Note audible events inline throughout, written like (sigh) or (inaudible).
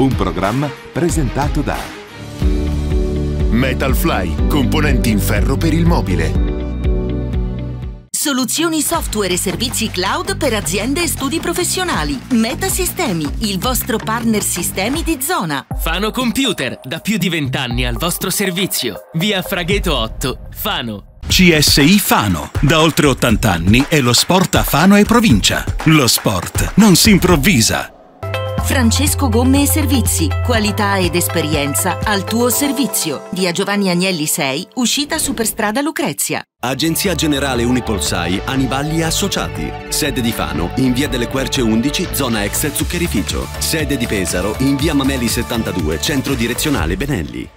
un programma presentato da Metalfly, componenti in ferro per il mobile. Soluzioni software e servizi cloud per aziende e studi professionali. Metasistemi, il vostro partner sistemi di zona. Fano Computer, da più di vent'anni al vostro servizio. Via Fraghetto 8, Fano. CSI Fano. Da oltre 80 anni è lo sport a Fano e provincia. Lo sport non si improvvisa. Francesco Gomme e Servizi, qualità ed esperienza al tuo servizio. Via Giovanni Agnelli 6, uscita Superstrada Lucrezia. Agenzia Generale Unipolsai, Aniballi Associati. Sede di Fano, in via delle Querce 11, zona ex zuccherificio. Sede di Pesaro, in via Mameli 72, centro direzionale Benelli.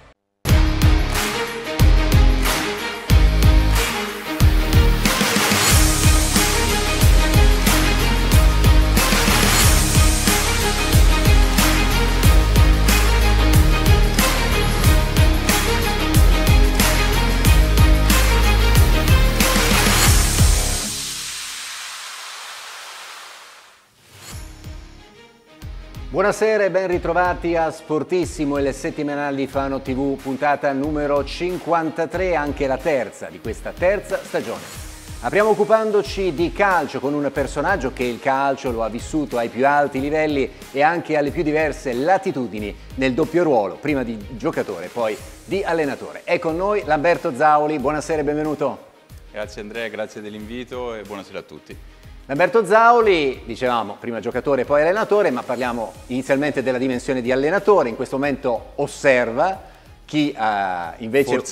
Buonasera e ben ritrovati a Sportissimo e le settimanali di Fano TV, puntata numero 53, anche la terza di questa terza stagione. Apriamo occupandoci di calcio con un personaggio che il calcio lo ha vissuto ai più alti livelli e anche alle più diverse latitudini nel doppio ruolo, prima di giocatore, poi di allenatore. È con noi Lamberto Zauli, buonasera e benvenuto. Grazie Andrea, grazie dell'invito e buonasera a tutti. Lamberto Zauli, dicevamo, prima giocatore e poi allenatore, ma parliamo inizialmente della dimensione di allenatore, in questo momento osserva chi uh, invece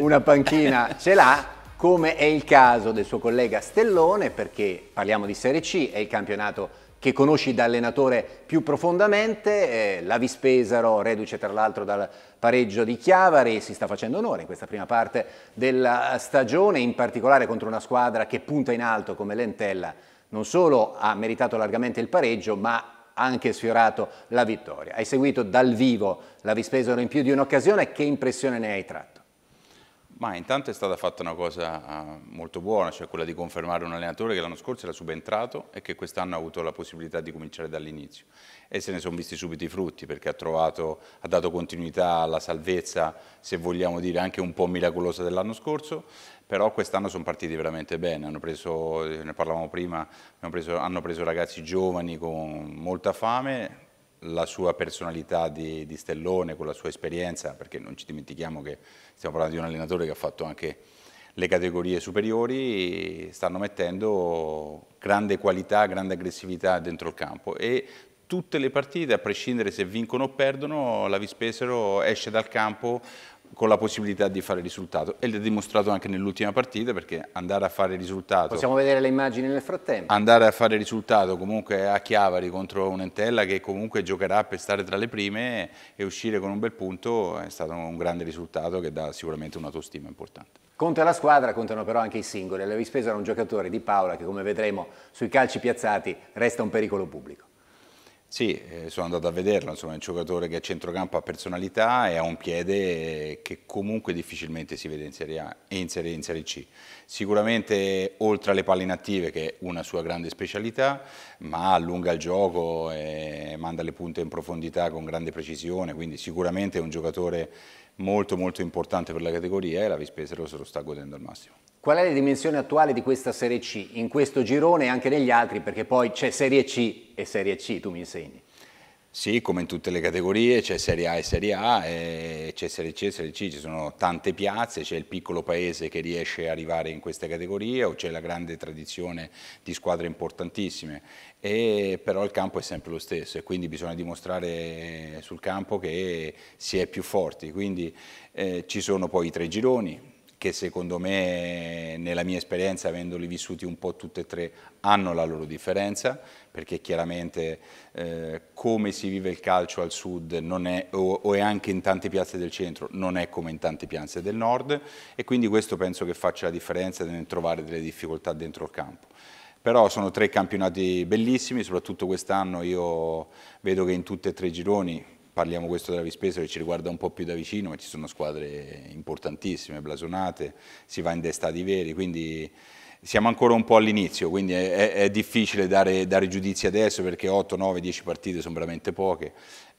una panchina (laughs) ce l'ha, come è il caso del suo collega Stellone, perché parliamo di Serie C, è il campionato che conosci da allenatore più profondamente, eh, Lavis Pesaro, reduce tra l'altro dal pareggio di Chiavari, si sta facendo onore in questa prima parte della stagione, in particolare contro una squadra che punta in alto come l'Entella non solo ha meritato largamente il pareggio, ma ha anche sfiorato la vittoria. Hai seguito dal vivo la Vispesaro in più di un'occasione, che impressione ne hai tratto? Ma intanto è stata fatta una cosa eh, molto buona, cioè quella di confermare un allenatore che l'anno scorso era subentrato e che quest'anno ha avuto la possibilità di cominciare dall'inizio. E se ne sono visti subito i frutti perché ha, trovato, ha dato continuità alla salvezza, se vogliamo dire, anche un po' miracolosa dell'anno scorso però quest'anno sono partiti veramente bene, hanno preso, ne parlavamo prima, hanno preso, hanno preso ragazzi giovani con molta fame, la sua personalità di, di, stellone, con la sua esperienza, perché non ci dimentichiamo che stiamo parlando di un allenatore che ha fatto anche le categorie superiori, stanno mettendo grande qualità, grande aggressività dentro il campo e tutte le partite, a prescindere se vincono o perdono, la Vispesero esce dal campo con la possibilità di fare risultato e l'ha dimostrato anche nell'ultima partita perché andare a fare risultato possiamo vedere le immagini nel frattempo andare a fare risultato comunque a Chiavari contro un'Entella che comunque giocherà per stare tra le prime e uscire con un bel punto è stato un grande risultato che dà sicuramente un'autostima importante Conta la squadra, contano però anche i singoli. La rispesa era un giocatore di Paola che, come vedremo sui calci piazzati, resta un pericolo pubblico. Sì, eh, sono andato a vederlo, insomma è un giocatore che a centrocampo ha personalità e ha un piede che comunque difficilmente si vede in Serie A e in Serie, in serie C. Sicuramente oltre alle palle inattive che è una sua grande specialità, ma allunga il gioco e manda le punte in profondità con grande precisione, quindi sicuramente è un giocatore molto molto importante per la categoria e la Vispesero se lo sta godendo al massimo. Qual è la dimensione attuale di questa Serie C in questo girone e anche negli altri perché poi c'è Serie C e Serie C, tu mi insegni. Sì, come in tutte le categorie, c'è Serie A e Serie A, c'è Serie C e Serie C, ci sono tante piazze, c'è il piccolo paese che riesce ad arrivare in queste categorie o c'è la grande tradizione di squadre importantissime, e, però il campo è sempre lo stesso e quindi bisogna dimostrare sul campo che si è più forti, quindi eh, ci sono poi i tre gironi, che secondo me, nella mia esperienza, avendoli vissuti un po' tutte e tre, hanno la loro differenza, perché chiaramente eh, come si vive il calcio al sud è, o, o, è anche in tante piazze del centro non è come in tante piazze del nord e quindi questo penso che faccia la differenza nel trovare delle difficoltà dentro il campo. Però sono tre campionati bellissimi, soprattutto quest'anno io vedo che in tutti e tre i gironi, parliamo questo della Vispesa che ci riguarda un po' più da vicino, ma ci sono squadre importantissime, blasonate, si va in destati veri, quindi siamo ancora un po' all'inizio, quindi è, è difficile dare, dare, giudizi adesso perché 8, 9, 10 partite sono veramente poche,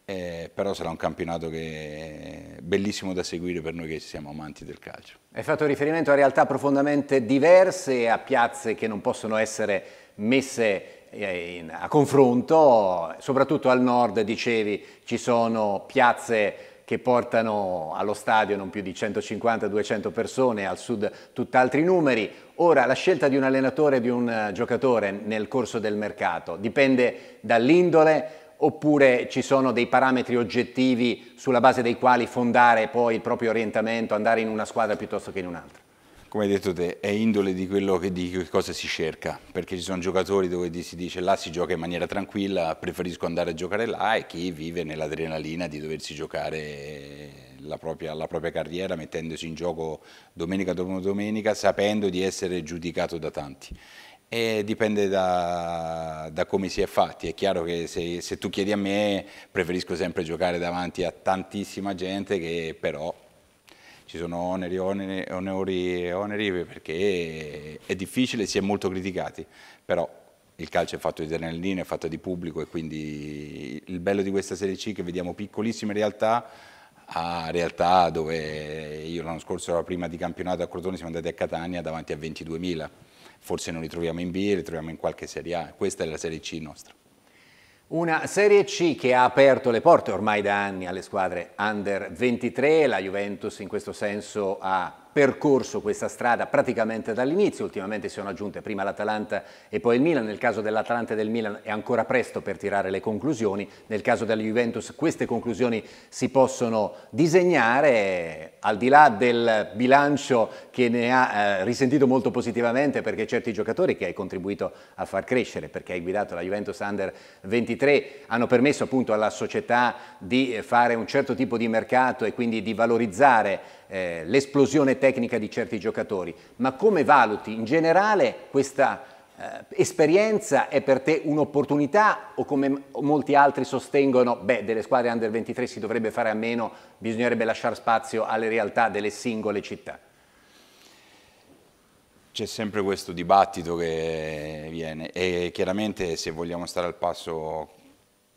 eh, però sarà un campionato che è bellissimo da seguire per noi che siamo amanti del calcio. Hai fatto riferimento a realtà profondamente diverse, a piazze che non possono essere messe eh, a confronto, soprattutto al nord, dicevi, ci sono piazze che portano allo stadio non più di 150-200 persone, al sud tutt'altri numeri. Ora la scelta di un allenatore e di un eh, giocatore nel corso del mercato dipende dall'indole oppure ci sono dei parametri oggettivi sulla base dei quali fondare poi il proprio orientamento, andare in una squadra piuttosto che in un'altra? come hai detto te, è indole di quello che, di che cosa si cerca, perché ci sono giocatori dove si dice là si gioca in maniera tranquilla, preferisco andare a giocare là e chi vive nell'adrenalina di doversi giocare la propria, la propria carriera mettendosi in gioco domenica dopo domenica, sapendo di essere giudicato da tanti. E dipende da, da, come si è fatti, è chiaro che se, se tu chiedi a me preferisco sempre giocare davanti a tantissima gente che però ci sono oneri, oneri, oneri, oneri perché è difficile, si è molto criticati, però il calcio è fatto di adrenalina, è fatto di pubblico e quindi il bello di questa Serie C è che vediamo piccolissime realtà a realtà dove io l'anno scorso ero prima di campionato a Crotone, siamo andati a Catania davanti a 22.000, forse non li troviamo in B, li troviamo in qualche Serie A, questa è la Serie C nostra. Una Serie C che ha aperto le porte ormai da anni alle squadre under 23, la Juventus in questo senso ha percorso questa strada praticamente dall'inizio, ultimamente si sono aggiunte prima l'Atalanta e poi il Milan, nel caso dell'Atalanta e del Milan è ancora presto per tirare le conclusioni, nel caso della Juventus queste conclusioni si possono disegnare al di là del bilancio che ne ha eh, risentito molto positivamente perché certi giocatori che hai contribuito a far crescere, perché hai guidato la Juventus Under 23, hanno permesso appunto alla società di fare un certo tipo di mercato e quindi di valorizzare eh, l'esplosione tecnica di certi giocatori, ma come valuti in generale questa eh, esperienza è per te un'opportunità o come molti altri sostengono, beh, delle squadre under 23 si dovrebbe fare a meno, bisognerebbe lasciare spazio alle realtà delle singole città? C'è sempre questo dibattito che viene e chiaramente se vogliamo stare al passo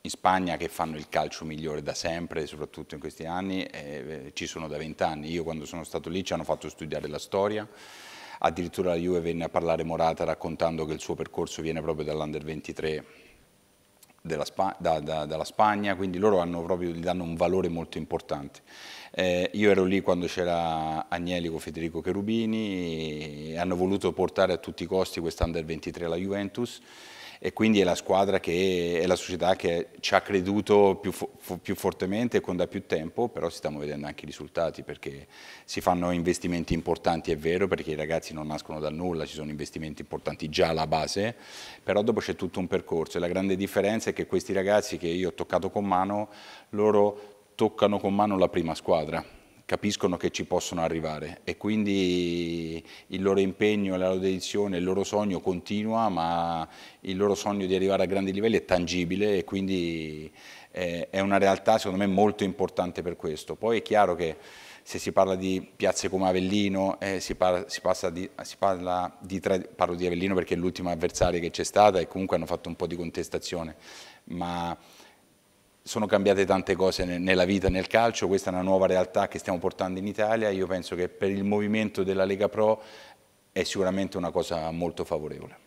in Spagna che fanno il calcio migliore da sempre, soprattutto in questi anni, eh, ci sono da vent'anni. Io quando sono stato lì ci hanno fatto studiare la storia, addirittura la Juve venne a parlare Morata raccontando che il suo percorso viene proprio dall'Under 23 della Sp da, da, dalla Spagna, quindi loro hanno proprio, gli danno un valore molto importante. Eh, io ero lì quando c'era Agnelli con Federico Cherubini, e hanno voluto portare a tutti i costi quest'Under 23 alla Juventus, e quindi è la squadra che è la società che ci ha creduto più, più fortemente con da più tempo, però stiamo vedendo anche i risultati perché si fanno investimenti importanti, è vero, perché i ragazzi non nascono dal nulla, ci sono investimenti importanti già alla base, però dopo c'è tutto un percorso e la grande differenza è che questi ragazzi che io ho toccato con mano, loro toccano con mano la prima squadra capiscono che ci possono arrivare e quindi il loro impegno, la loro dedizione, il loro sogno continua, ma il loro sogno di arrivare a grandi livelli è tangibile e quindi eh, è una realtà secondo me molto importante per questo. Poi è chiaro che se si parla di piazze come Avellino, eh, si, parla, si, di, si parla di, parlo di Avellino perché è l'ultima avversaria che c'è stata e comunque hanno fatto un po' di contestazione, ma sono cambiate tante cose nella vita, nel calcio, questa è una nuova realtà che stiamo portando in Italia, io penso che per il movimento della Lega Pro è sicuramente una cosa molto favorevole.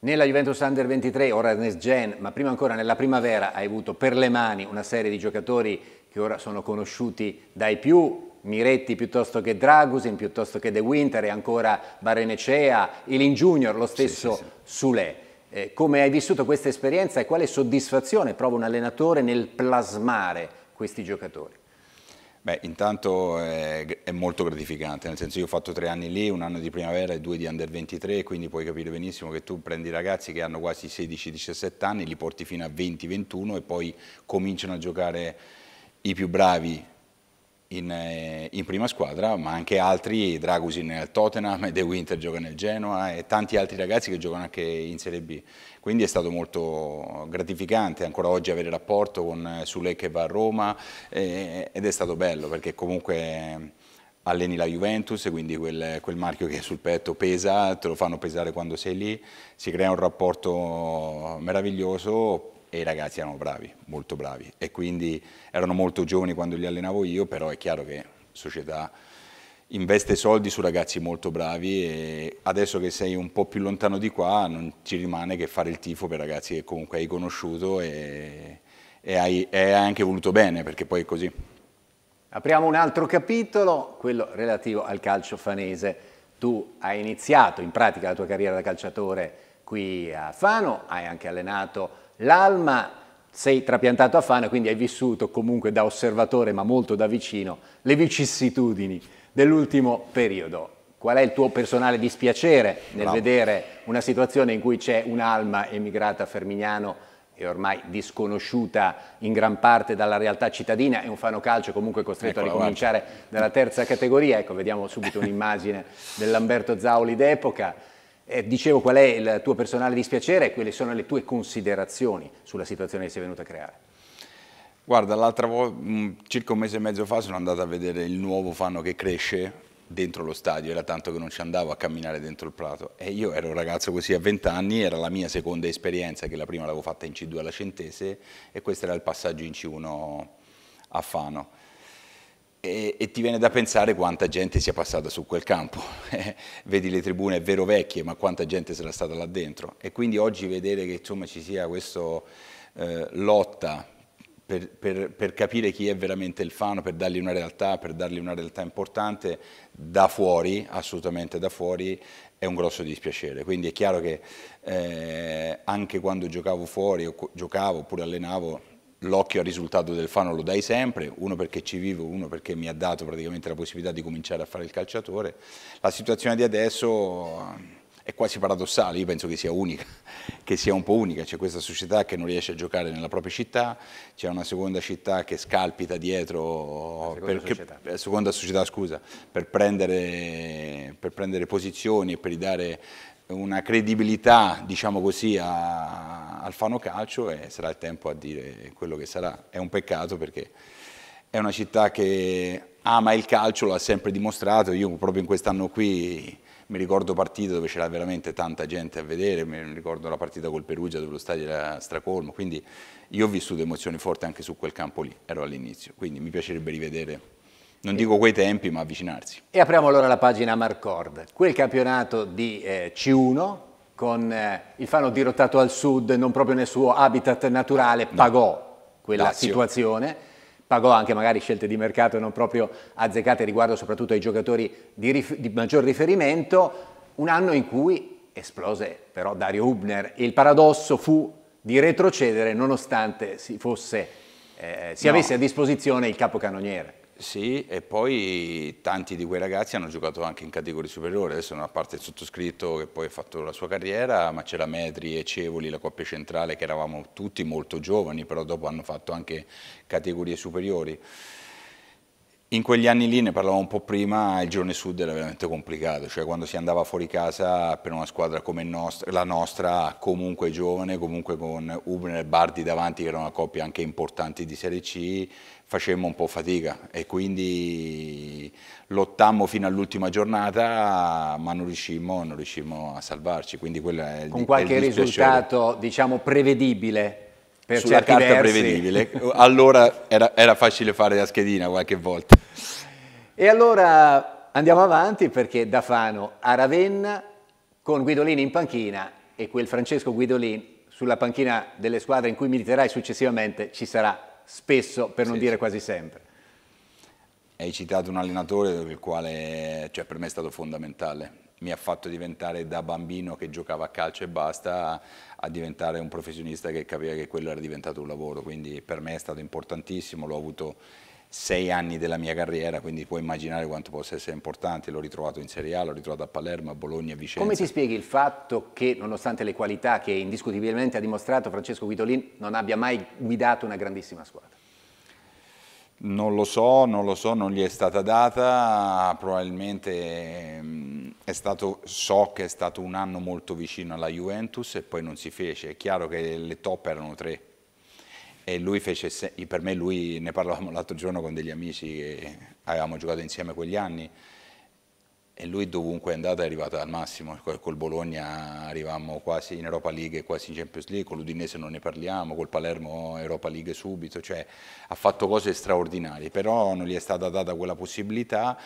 Nella Juventus Under 23, ora Next Gen, ma prima ancora nella primavera hai avuto per le mani una serie di giocatori che ora sono conosciuti dai più, Miretti piuttosto che Dragusin, piuttosto che De Winter e ancora Barenecea, Ilin Junior, lo stesso sì, sì, sì. Sule. Eh, come hai vissuto questa esperienza e quale soddisfazione prova un allenatore nel plasmare questi giocatori? Beh, intanto è, è, molto gratificante, nel senso io ho fatto tre anni lì, un anno di primavera e due di under 23, quindi puoi capire benissimo che tu prendi ragazzi che hanno quasi 16-17 anni, li porti fino a 20-21 e poi cominciano a giocare i più bravi in, eh, in, prima squadra, ma anche altri, Dragusin al Tottenham, De Winter gioca nel Genoa e tanti altri ragazzi che giocano anche in Serie B. Quindi è stato molto gratificante ancora oggi avere rapporto con eh, Sule che va a Roma eh, ed è stato bello perché comunque eh, alleni la Juventus, quindi quel, quel marchio che è sul petto pesa, te lo fanno pesare quando sei lì, si crea un rapporto meraviglioso e i ragazzi erano bravi, molto bravi e quindi erano molto giovani quando li allenavo io, però è chiaro che società investe soldi su ragazzi molto bravi e adesso che sei un po' più lontano di qua non ci rimane che fare il tifo per ragazzi che comunque hai conosciuto e, e hai, e anche voluto bene perché poi è così. Apriamo un altro capitolo, quello relativo al calcio fanese. Tu hai iniziato in pratica la tua carriera da calciatore qui a Fano, hai anche allenato L'Alma sei trapiantato a Fana, quindi hai vissuto comunque da osservatore, ma molto da vicino, le vicissitudini dell'ultimo periodo. Qual è il tuo personale dispiacere nel Bravo. vedere una situazione in cui c'è un'alma emigrata a Fermignano e ormai disconosciuta in gran parte dalla realtà cittadina e un Fano Calcio comunque costretto ecco, a ricominciare dalla terza categoria? Ecco, vediamo subito un'immagine del Lamberto Zauli d'epoca eh, dicevo qual è il tuo personale dispiacere e quelle sono le tue considerazioni sulla situazione che si è venuta a creare. Guarda, l'altra volta, mm, circa un mese e mezzo fa, sono andato a vedere il nuovo Fanno che cresce dentro lo stadio, era tanto che non ci andavo a camminare dentro il prato e io ero un ragazzo così a 20 anni, era la mia seconda esperienza, che la prima l'avevo fatta in C2 alla Centese e questo era il passaggio in C1 a Fano e, e, ti viene da pensare quanta gente sia passata su quel campo. (laughs) Vedi le tribune, è vero vecchie, ma quanta gente sarà stata là dentro. E quindi oggi vedere che insomma, ci sia questa eh, lotta per, per, per, capire chi è veramente il fano, per dargli una realtà, per dargli una realtà importante, da fuori, assolutamente da fuori, è un grosso dispiacere. Quindi è chiaro che eh, anche quando giocavo fuori, o giocavo oppure allenavo, l'occhio al risultato del Fano lo dai sempre, uno perché ci vivo, uno perché mi ha dato praticamente la possibilità di cominciare a fare il calciatore. La situazione di adesso eh, è quasi paradossale, io penso che sia unica, (laughs) che sia un po' unica, c'è questa società che non riesce a giocare nella propria città, c'è una seconda città che scalpita dietro, la seconda, perché, società. Eh, seconda società scusa, per prendere, per prendere posizioni e per ridare una credibilità, diciamo così, a Alfano Calcio e sarà il tempo a dire quello che sarà. È un peccato perché è una città che ama il calcio, lo ha sempre dimostrato, io proprio in quest'anno qui mi ricordo partite dove c'era veramente tanta gente a vedere, mi ricordo la partita col Perugia dove lo stadio era stracolmo, quindi io ho vissuto emozioni forti anche su quel campo lì, ero all'inizio, quindi mi piacerebbe rivedere non dico quei tempi, ma avvicinarsi. E apriamo allora la pagina Marcord. quel campionato di eh, C1 con eh, il fano dirottato al sud, non proprio nel suo habitat naturale, no. pagò quella Lazio. situazione, pagò anche magari scelte di mercato non proprio azzeccate riguardo soprattutto ai giocatori di, di maggior riferimento, un anno in cui esplose però Dario Hubner. e Il paradosso fu di retrocedere nonostante si, fosse, eh, si no. avesse a disposizione il capocannoniere. Sì, e poi tanti di quei ragazzi hanno giocato anche in categorie superiori, adesso è una parte del sottoscritto che poi ha fatto la sua carriera, ma c'era Metri e Cevoli, la coppia centrale, che eravamo tutti molto giovani, però dopo hanno fatto anche categorie superiori. In quegli anni lì, ne parlavamo un po' prima, il girone sud era veramente complicato, cioè quando si andava fuori casa per una squadra come la nostra, comunque giovane, comunque con Ubner e Bardi davanti, che era una coppia anche importante di Serie C, facemmo un po' fatica e quindi lottammo fino all'ultima giornata ma non riuscimmo, non riuscimmo a salvarci. Quindi quello è Con il, qualche è il risultato diciamo prevedibile? Per Sulla carta versi. prevedibile, (laughs) allora era, era facile fare la schedina qualche volta. E allora andiamo avanti perché da Fano a Ravenna con Guidolini in panchina e quel Francesco Guidolini sulla panchina delle squadre in cui militerai successivamente ci sarà spesso, per non sì, dire sì. quasi sempre. Hai citato un allenatore il quale cioè, per me è stato fondamentale. Mi ha fatto diventare da bambino che giocava a calcio e basta a, a diventare un professionista che capiva che quello era diventato un lavoro. Quindi per me è stato importantissimo, l'ho avuto sei anni della mia carriera, quindi puoi immaginare quanto possa essere importante. L'ho ritrovato in Serie A, l'ho ritrovato a Palermo, a Bologna, a Vicenza. Come si spieghi il fatto che, nonostante le qualità che indiscutibilmente ha dimostrato Francesco Guidolin, non abbia mai guidato una grandissima squadra? Non lo so, non lo so, non gli è stata data, probabilmente mm, stato, so che è stato un anno molto vicino alla Juventus e poi non si fece, è chiaro che le top erano tre, e lui fece, se... per me lui, ne parlavamo l'altro giorno con degli amici che avevamo giocato insieme quegli anni, e lui dovunque è andato è arrivato al massimo, col Bologna arrivavamo quasi in Europa League e quasi in Champions League, con l'Udinese non ne parliamo, col Palermo Europa League subito, cioè ha fatto cose straordinarie, però non gli è stata data quella possibilità,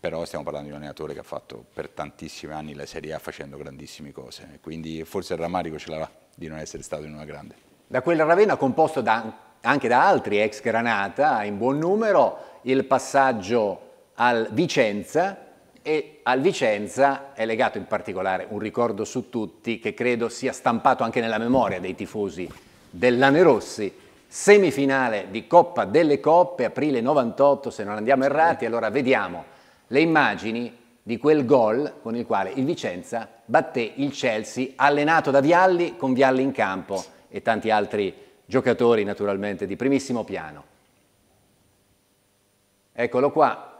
però stiamo parlando di un allenatore che ha fatto per tantissimi anni la Serie A facendo grandissime cose, quindi forse il rammarico ce l'ha di non essere stato in una grande. Da quel Ravenna composto da, anche da altri ex Granata in buon numero, il passaggio al Vicenza e al Vicenza è legato in particolare un ricordo su tutti che credo sia stampato anche nella memoria dei tifosi dell'Anerossi, semifinale di Coppa delle Coppe, aprile 98 se non andiamo errati, allora vediamo le immagini di quel gol con il quale il Vicenza batté il Chelsea allenato da Vialli con Vialli in campo e tanti altri giocatori naturalmente di primissimo piano. Eccolo qua,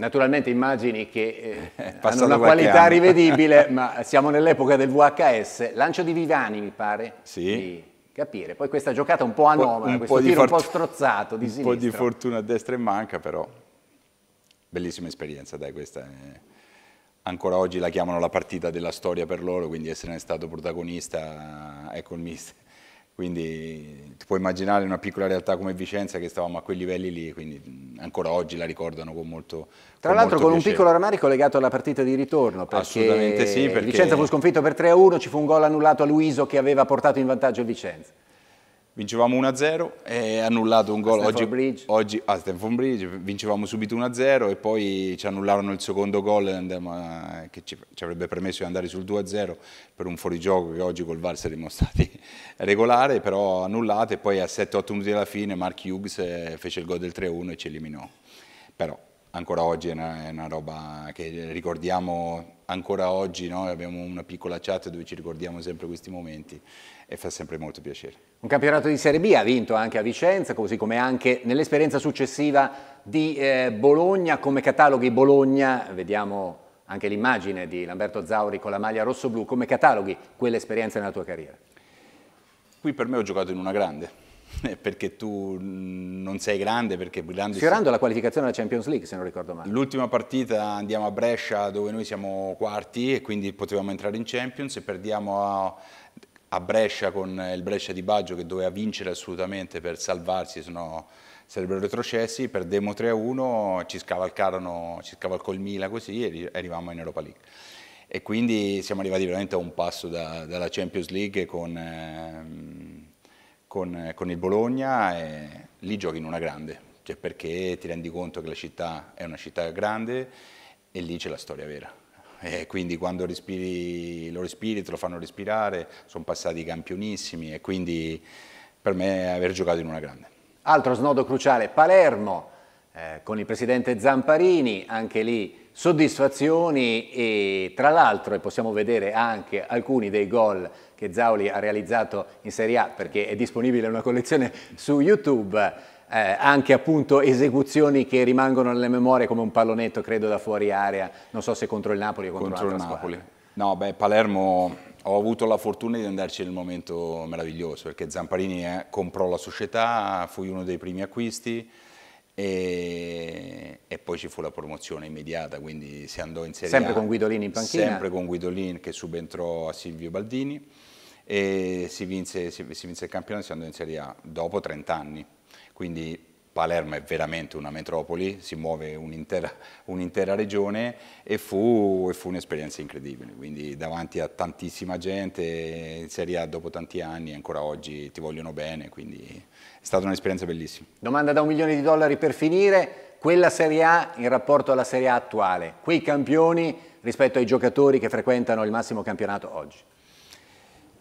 Naturalmente immagini che eh, (laughs) hanno una qualità anno. rivedibile, (laughs) ma siamo nell'epoca del VHS. Lancio di Vivani, mi pare, sì. di capire. Poi questa giocata un po' anomala, un questo po tiro un po' strozzato di un sinistra. Un po' di fortuna a destra e manca, però bellissima esperienza, dai, questa. È ancora oggi la chiamano la partita della storia per loro, quindi esserne stato protagonista è col mister. Quindi ti puoi immaginare una piccola realtà come Vicenza che stavamo a quei livelli lì, quindi ancora oggi la ricordano con molto Tra l'altro con, con un piccolo rammarico legato alla partita di ritorno, perché Assolutamente sì, perché... Vicenza fu sconfitto per 3-1, ci fu un gol annullato a Luiso che aveva portato in vantaggio il Vicenza. Vincevamo 1-0 e annullato un gol. Oggi, Bridge. oggi a Stanford Bridge vincevamo subito 1-0 e poi ci annullarono il secondo gol che ci, ci, avrebbe permesso di andare sul 2-0 per un fuorigioco che oggi col VAR saremmo (laughs) stati regolari, però annullato e poi a 7-8 minuti alla fine Mark Hughes eh, fece il gol del 3-1 e ci eliminò. Però ancora oggi è una, è una roba che ricordiamo ancora oggi no, abbiamo una piccola chat dove ci ricordiamo sempre questi momenti e fa sempre molto piacere. Un campionato di Serie B ha vinto anche a Vicenza, così come anche nell'esperienza successiva di eh, Bologna, come cataloghi Bologna, vediamo anche l'immagine di Lamberto Zauri con la maglia rosso-blu, come cataloghi quell'esperienza nella tua carriera? Qui per me ho giocato in una grande, (laughs) perché tu non sei grande, perché grandi Sfiorando sono... la qualificazione della Champions League, se non ricordo male. L'ultima partita andiamo a Brescia dove noi siamo quarti e quindi potevamo entrare in Champions e perdiamo a, a Brescia con il Brescia di Baggio che doveva vincere assolutamente per salvarsi, sennò sarebbero retrocessi, perdemmo 3-1, ci scavalcarono, ci scavalcò il Mila così e arrivavamo in Europa League e quindi siamo arrivati veramente a un passo da, dalla Champions League con, ehm, con, eh, con il Bologna e lì giochi in una grande, cioè perché ti rendi conto che la città è una città grande e lì c'è la storia vera. E quindi quando respiri, lo respiri, te lo fanno respirare, sono passati campionissimi e quindi per me aver giocato in una grande. Altro snodo cruciale, Palermo, eh, con il presidente Zamparini, anche lì soddisfazioni e tra l'altro possiamo vedere anche alcuni dei gol che Zauli ha realizzato in Serie A perché è disponibile una collezione su YouTube eh, anche appunto esecuzioni che rimangono nelle memorie come un pallonetto credo da fuori area, non so se contro il Napoli o contro, contro il Napoli. Squadra. No, beh, Palermo ho avuto la fortuna di andarci nel momento meraviglioso perché Zamparini eh, comprò la società, fui uno dei primi acquisti, e, e, poi ci fu la promozione immediata, quindi si andò in Serie sempre A. Sempre con Guidolini in panchina? Sempre con Guidolini che subentrò a Silvio Baldini e si vinse, si, si vinse il campionato e si andò in Serie A dopo 30 anni. Quindi Palermo è veramente una metropoli, si muove un'intera, un regione e fu, e fu un'esperienza incredibile, quindi davanti a tantissima gente, in Serie A dopo tanti anni, ancora oggi ti vogliono bene, quindi stata un'esperienza bellissima. Domanda da un milione di dollari per finire, quella Serie A in rapporto alla Serie A attuale, quei campioni rispetto ai giocatori che frequentano il massimo campionato oggi?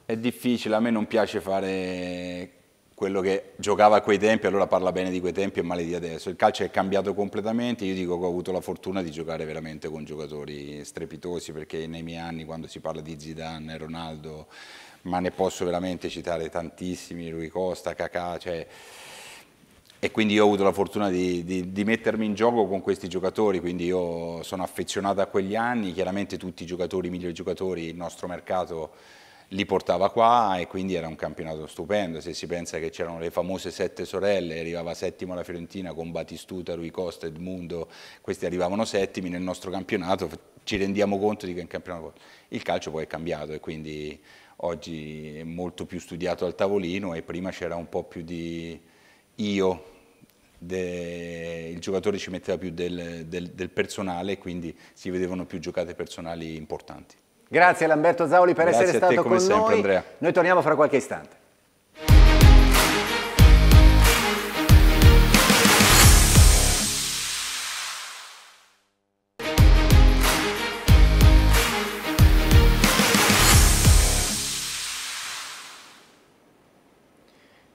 È difficile, a me non piace fare quello che giocava a quei tempi, allora parla bene di quei tempi e male di adesso. Il calcio è cambiato completamente, io dico che ho avuto la fortuna di giocare veramente con giocatori strepitosi, perché nei miei anni quando si parla di Zidane, Ronaldo, ma ne posso veramente citare tantissimi, Rui Costa, Cacà, cioè... e quindi ho avuto la fortuna di, di, di, mettermi in gioco con questi giocatori, quindi io sono affezionato a quegli anni, chiaramente tutti i giocatori, i migliori giocatori, il nostro mercato li portava qua e quindi era un campionato stupendo, se si pensa che c'erano le famose sette sorelle, arrivava settimo la Fiorentina con Batistuta, Rui Costa, Edmundo, questi arrivavano settimi nel nostro campionato, ci rendiamo conto di che è campionato. Il calcio poi è cambiato e quindi oggi è molto più studiato al tavolino e prima c'era un po' più di io, de, il giocatore ci metteva più del, del, del personale, quindi si vedevano più giocate personali importanti. Grazie Lamberto Zauli per Grazie essere stato te, con sempre, noi. Andrea. Noi torniamo fra qualche istante.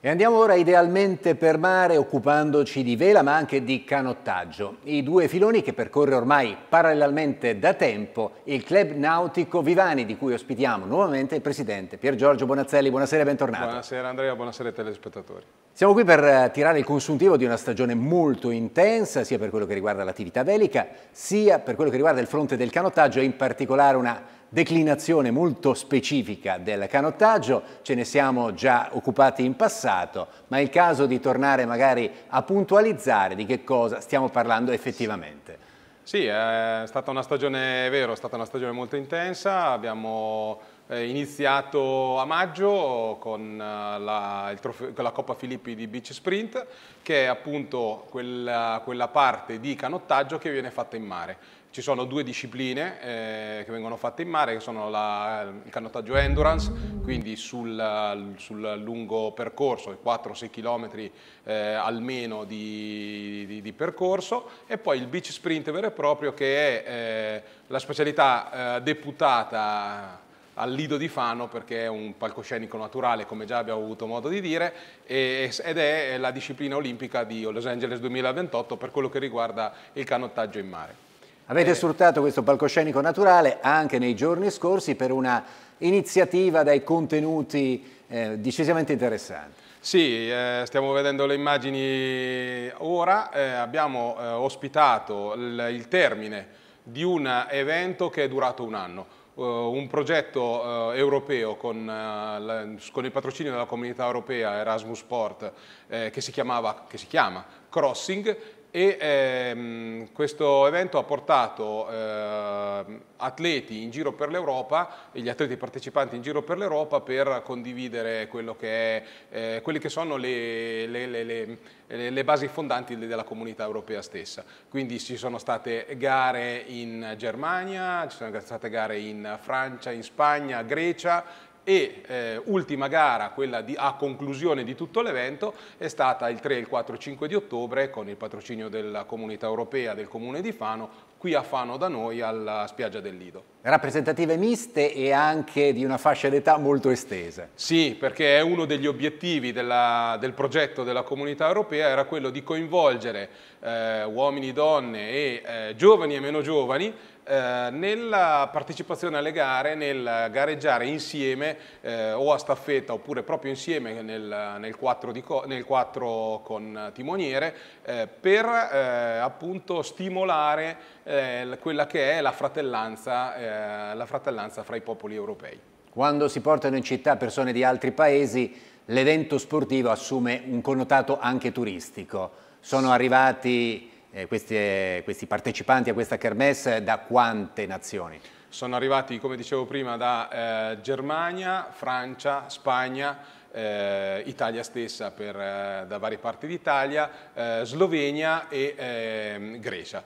E andiamo ora idealmente per mare occupandoci di vela ma anche di canottaggio. I due filoni che percorre ormai parallelamente da tempo il club nautico Vivani di cui ospitiamo nuovamente il presidente Pier Giorgio Bonazzelli. Buonasera e bentornato. Buonasera Andrea, buonasera ai telespettatori. Siamo qui per eh, tirare il consuntivo di una stagione molto intensa sia per quello che riguarda l'attività velica sia per quello che riguarda il fronte del canottaggio e in particolare una declinazione molto specifica del canottaggio, ce ne siamo già occupati in passato, ma è il caso di tornare magari a puntualizzare di che cosa stiamo parlando effettivamente. Sì, è stata una stagione, è vero, è stata una stagione molto intensa, abbiamo eh, iniziato a maggio con eh, la, con la, Coppa Filippi di Beach Sprint, che è appunto quella, quella parte di canottaggio che viene fatta in mare. Ci sono due discipline eh, che vengono fatte in mare, che sono la, il canottaggio endurance, quindi sul, sul lungo percorso, 4-6 km eh, almeno di, di, di, percorso, e poi il beach sprint vero e proprio, che è eh, la specialità eh, deputata al Lido di Fano perché è un palcoscenico naturale, come già abbiamo avuto modo di dire, ed è la disciplina olimpica di Los Angeles 2028 per quello che riguarda il canottaggio in mare. Avete eh. sfruttato questo palcoscenico naturale anche nei giorni scorsi per una iniziativa dai contenuti eh, decisamente interessanti. Sì, eh, stiamo vedendo le immagini ora, eh, abbiamo eh, ospitato il termine di un evento che è durato un anno eh, un progetto eh, europeo con, eh, la, con, il patrocinio della comunità europea Erasmus Sport che si, chiamava, che si chiama Crossing e ehm, questo evento ha portato eh, atleti in giro per l'Europa e gli atleti partecipanti in giro per l'Europa per condividere che è, eh, quelle che sono le, le, le, le, basi fondanti della comunità europea stessa. Quindi ci sono state gare in Germania, ci sono state gare in Francia, in Spagna, Grecia e eh, ultima gara, quella di, a conclusione di tutto l'evento, è stata il 3, il 4 il 5 di ottobre con il patrocinio della comunità europea del comune di Fano, qui a Fano da noi alla spiaggia del Lido. Rappresentative miste e anche di una fascia d'età molto estesa. Sì, perché è uno degli obiettivi della, del progetto della comunità europea, era quello di coinvolgere eh, uomini, donne e eh, giovani e meno giovani eh, nella partecipazione alle gare, nel gareggiare insieme eh, o a staffetta oppure proprio insieme nel, nel, 4, co nel 4, con timoniere eh, per appunto stimolare quella che è la fratellanza, la fratellanza fra i popoli europei. Quando si portano in città persone di altri paesi l'evento sportivo assume un connotato anche turistico. Sono arrivati eh, questi, questi partecipanti a questa kermesse da quante nazioni? Sono arrivati, come dicevo prima, da eh, Germania, Francia, Spagna, eh, Italia stessa per, eh, da varie parti d'Italia, eh, Slovenia e ehm, Grecia.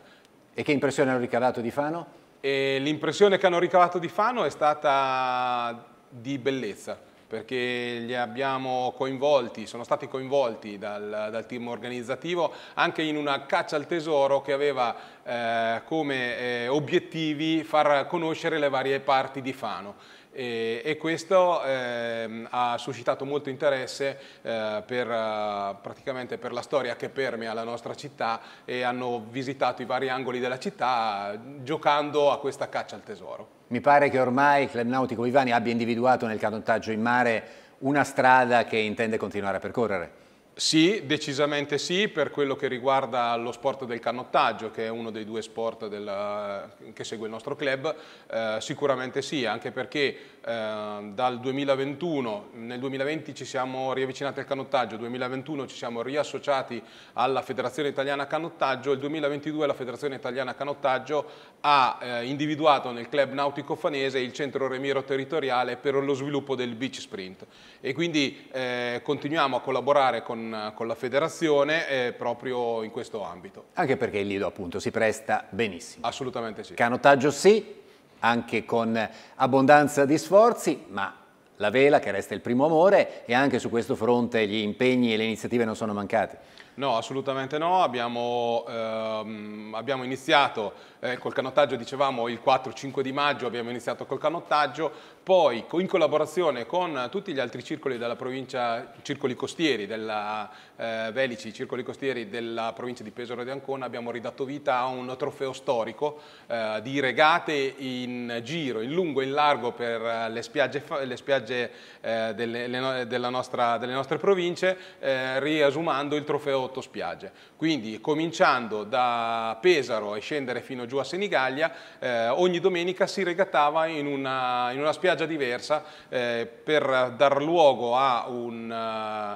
E che impressione hanno ricavato di Fano? l'impressione che hanno ricavato di Fano è stata di bellezza perché li abbiamo coinvolti, sono stati coinvolti dal, dal team organizzativo anche in una caccia al tesoro che aveva eh, come eh, obiettivi far conoscere le varie parti di Fano. E, e questo eh, ha suscitato molto interesse eh, per, eh, praticamente per la storia che permea la nostra città e hanno visitato i vari angoli della città giocando a questa caccia al tesoro. Mi pare che ormai il Club Nautico Vivani abbia individuato nel canottaggio in mare una strada che intende continuare a percorrere. Sì, decisamente sì, per quello che riguarda lo sport del canottaggio, che è uno dei due sport del, eh, che segue il nostro club, eh, sicuramente sì, anche perché eh, dal 2021, nel 2020 ci siamo riavvicinati al canottaggio, nel 2021 ci siamo riassociati alla Federazione Italiana Canottaggio, nel 2022 la Federazione Italiana Canottaggio ha eh, individuato nel club nautico fanese il centro remiero territoriale per lo sviluppo del beach sprint e quindi eh, continuiamo a collaborare con con, con la federazione eh, proprio in questo ambito. Anche perché il Lido appunto si presta benissimo. Assolutamente sì. Canottaggio sì, anche con abbondanza di sforzi, ma la vela che resta il primo amore e anche su questo fronte gli impegni e le iniziative non sono mancati. No, assolutamente no, abbiamo, ehm, abbiamo iniziato eh, col canottaggio dicevamo il 4-5 di maggio abbiamo iniziato col canottaggio, poi in collaborazione con tutti gli altri circoli della provincia, circoli costieri, della, eh, Velici, circoli costieri della provincia di Pesaro e di Ancona abbiamo ridato vita a un trofeo storico eh, di regate in giro, in lungo e in largo per le spiagge, le spiagge eh, delle, le, nostra, delle, nostre province, eh, riesumando il trofeo 8 spiagge. Quindi cominciando da Pesaro e scendere fino a giù a Senigallia, eh, ogni domenica si regattava in una, in una spiaggia diversa eh, per dar luogo a un...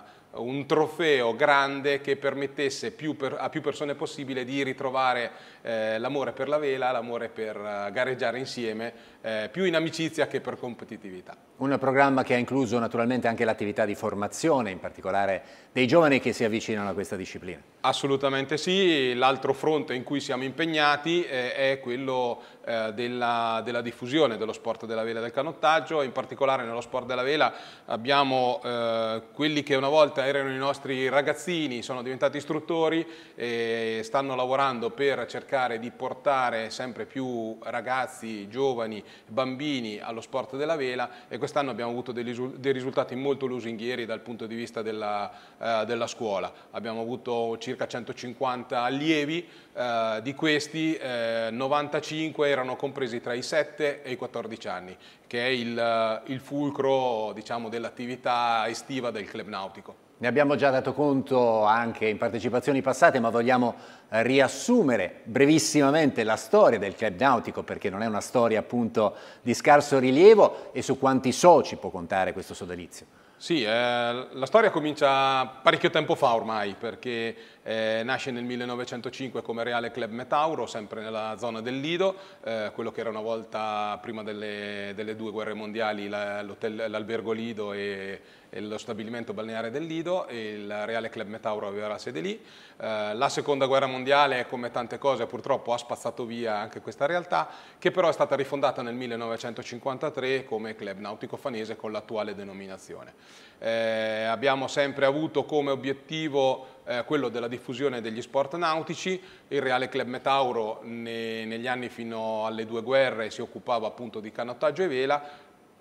Uh, un trofeo grande che permettesse più per, a più persone possibile di ritrovare eh, l'amore per la vela, l'amore per eh, gareggiare insieme, eh, più in amicizia che per competitività. Un programma che ha incluso naturalmente anche l'attività di formazione, in particolare dei giovani che si avvicinano a questa disciplina. Assolutamente sì, l'altro fronte in cui siamo impegnati eh, è quello eh, della, della, diffusione dello sport della vela e del canottaggio, in particolare nello sport della vela abbiamo eh, quelli che una volta erano i nostri ragazzini, sono diventati istruttori e stanno lavorando per cercare cercare di portare sempre più ragazzi, giovani, bambini allo sport della vela e quest'anno abbiamo avuto dei risultati molto lusinghieri dal punto di vista della, eh, della scuola. Abbiamo avuto circa 150 allievi, eh, di questi eh, 95 erano compresi tra i 7 e i 14 anni, che è il, il fulcro diciamo, dell'attività estiva del club nautico. Ne abbiamo già dato conto anche in partecipazioni passate, ma vogliamo eh, riassumere brevissimamente la storia del club nautico, perché non è una storia appunto di scarso rilievo, e su quanti soci può contare questo sodalizio. Sì, eh, la storia comincia parecchio tempo fa ormai, perché eh, nasce nel 1905 come Reale Club Metauro, sempre nella zona del Lido, eh, quello che era una volta, prima delle, delle due guerre mondiali, l'albergo Lido e lo stabilimento balneare del Lido, il Reale Club Metauro aveva la sede lì. Eh, la seconda guerra mondiale, come tante cose, purtroppo ha spazzato via anche questa realtà, che però è stata rifondata nel 1953 come Club Nautico Fanese con l'attuale denominazione. Eh, abbiamo sempre avuto come obiettivo eh, quello della diffusione degli sport nautici, il Reale Club Metauro ne, negli anni fino alle due guerre si occupava appunto di canottaggio e vela,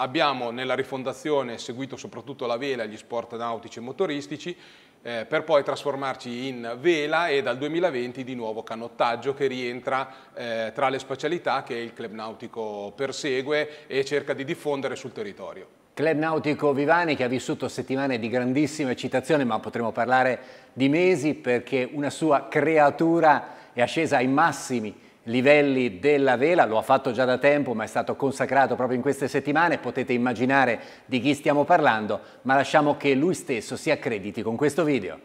abbiamo nella rifondazione seguito soprattutto la vela e gli sport nautici e motoristici, eh, per poi trasformarci in vela e dal 2020 di nuovo canottaggio che rientra eh, tra le specialità che il club nautico persegue e cerca di diffondere sul territorio. Club Nautico Vivani che ha vissuto settimane di grandissima eccitazione, ma potremmo parlare di mesi perché una sua creatura è ascesa ai massimi livelli della vela, lo ha fatto già da tempo ma è stato consacrato proprio in queste settimane, potete immaginare di chi stiamo parlando, ma lasciamo che lui stesso si accrediti con questo video.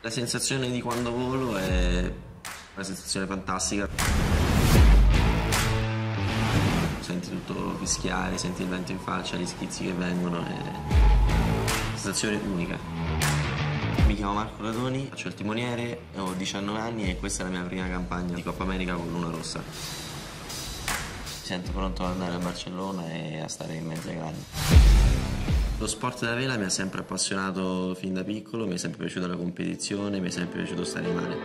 La sensazione di quando volo è una sensazione fantastica. Senti tutto fischiare, senti il vento in faccia, gli schizzi che vengono, è una sensazione unica chiamo Marco Radoni, faccio il timoniere, ho 19 anni e questa è la mia prima campagna di Coppa America con l'Una Rossa. Mi sento pronto ad andare a Barcellona e a stare in mezzo ai grandi. Lo sport della vela mi ha sempre appassionato fin da piccolo, mi è sempre piaciuta la competizione, mi è sempre piaciuto stare in mare.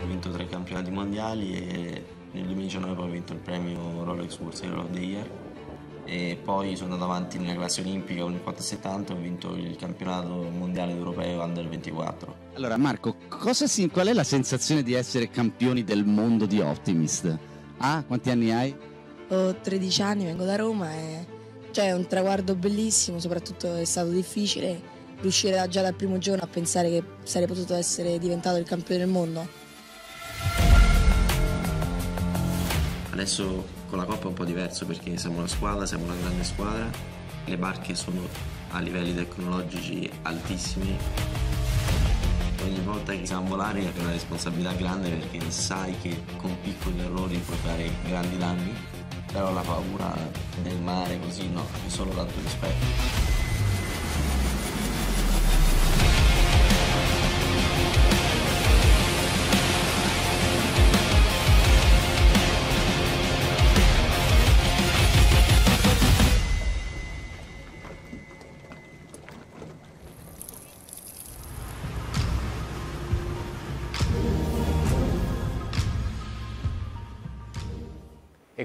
Ho vinto tre campionati mondiali e nel 2019 poi ho vinto il premio Rolex World Sailor of the Year e poi sono andato avanti nella classe olimpica con il 470 e ho vinto il campionato mondiale europeo under 24. Allora Marco, si, qual è la sensazione di essere campioni del mondo di Optimist? Ah, quanti anni hai? Ho 13 anni, vengo da Roma e cioè, è un traguardo bellissimo, soprattutto è stato difficile riuscire già dal primo giorno a pensare che sarei potuto essere diventato il campione del mondo. Adesso con la Coppa è un po' diverso perché siamo una squadra, siamo una grande squadra, le barche sono a livelli tecnologici altissimi. Ogni volta che siamo a volare è una responsabilità grande perché sai che con piccoli errori puoi fare grandi danni, però la paura del mare così no, è solo tanto rispetto.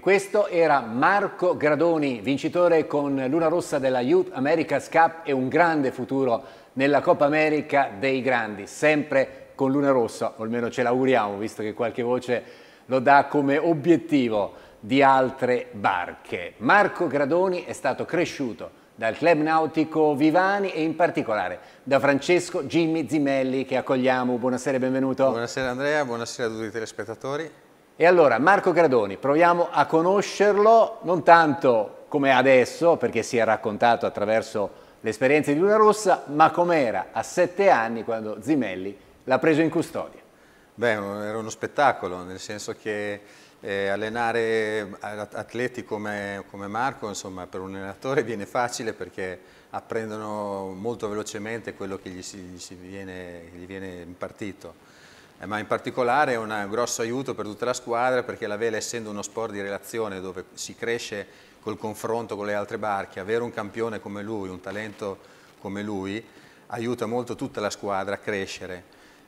questo era Marco Gradoni, vincitore con l'una rossa della Youth America's Cup e un grande futuro nella Coppa America dei grandi, sempre con l'una rossa, o almeno ce l'auguriamo, visto che qualche voce lo dà come obiettivo di altre barche. Marco Gradoni è stato cresciuto dal club nautico Vivani e in particolare da Francesco Jimmy Zimelli che accogliamo. Buonasera e benvenuto. Buonasera Andrea, buonasera a tutti i telespettatori. E allora Marco Gradoni, proviamo a conoscerlo non tanto come adesso, perché si è raccontato attraverso l'esperienza di Luna Rossa, ma com'era a sette anni quando Zimelli l'ha preso in custodia. Beh, era uno spettacolo, nel senso che eh, allenare atleti come, come Marco, insomma, per un allenatore viene facile perché apprendono molto velocemente quello che gli, si, gli, viene, gli viene impartito eh, ma in particolare è un grosso aiuto per tutta la squadra perché la vela essendo uno sport di relazione dove si cresce col confronto con le altre barche, avere un campione come lui, un talento come lui, aiuta molto tutta la squadra a crescere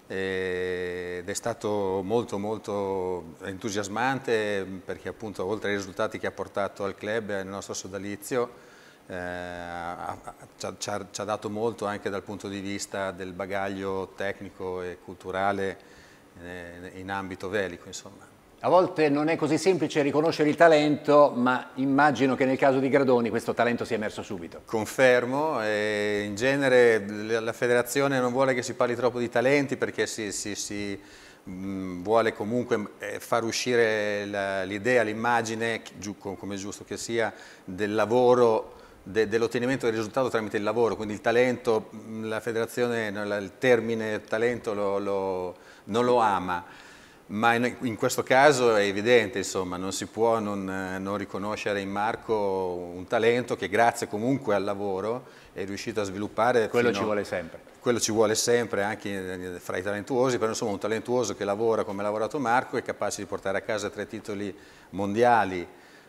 eh, ed è stato molto molto entusiasmante perché appunto oltre ai risultati che ha portato al club e al nostro sodalizio eh, ci, ha, ci ha dato molto anche dal punto di vista del bagaglio tecnico e culturale eh, in ambito velico. Insomma. A volte non è così semplice riconoscere il talento, ma immagino che nel caso di Gradoni questo talento sia emerso subito. Confermo, in genere la federazione non vuole che si parli troppo di talenti perché si, si, si mm, vuole comunque eh, far uscire l'idea, l'immagine, come è giusto che sia, del lavoro dell'ottenimento del risultato tramite il lavoro, quindi il talento, mm, la federazione, il termine talento lo, lo non lo ama, ma in, questo caso è evidente, insomma, non si può non, eh, non riconoscere in Marco un talento che grazie comunque al lavoro è riuscito a sviluppare. Quello ci vuole sempre. Quello ci vuole sempre anche eh, fra i talentuosi, però insomma un talentuoso che lavora come ha lavorato Marco è capace di portare a casa tre titoli mondiali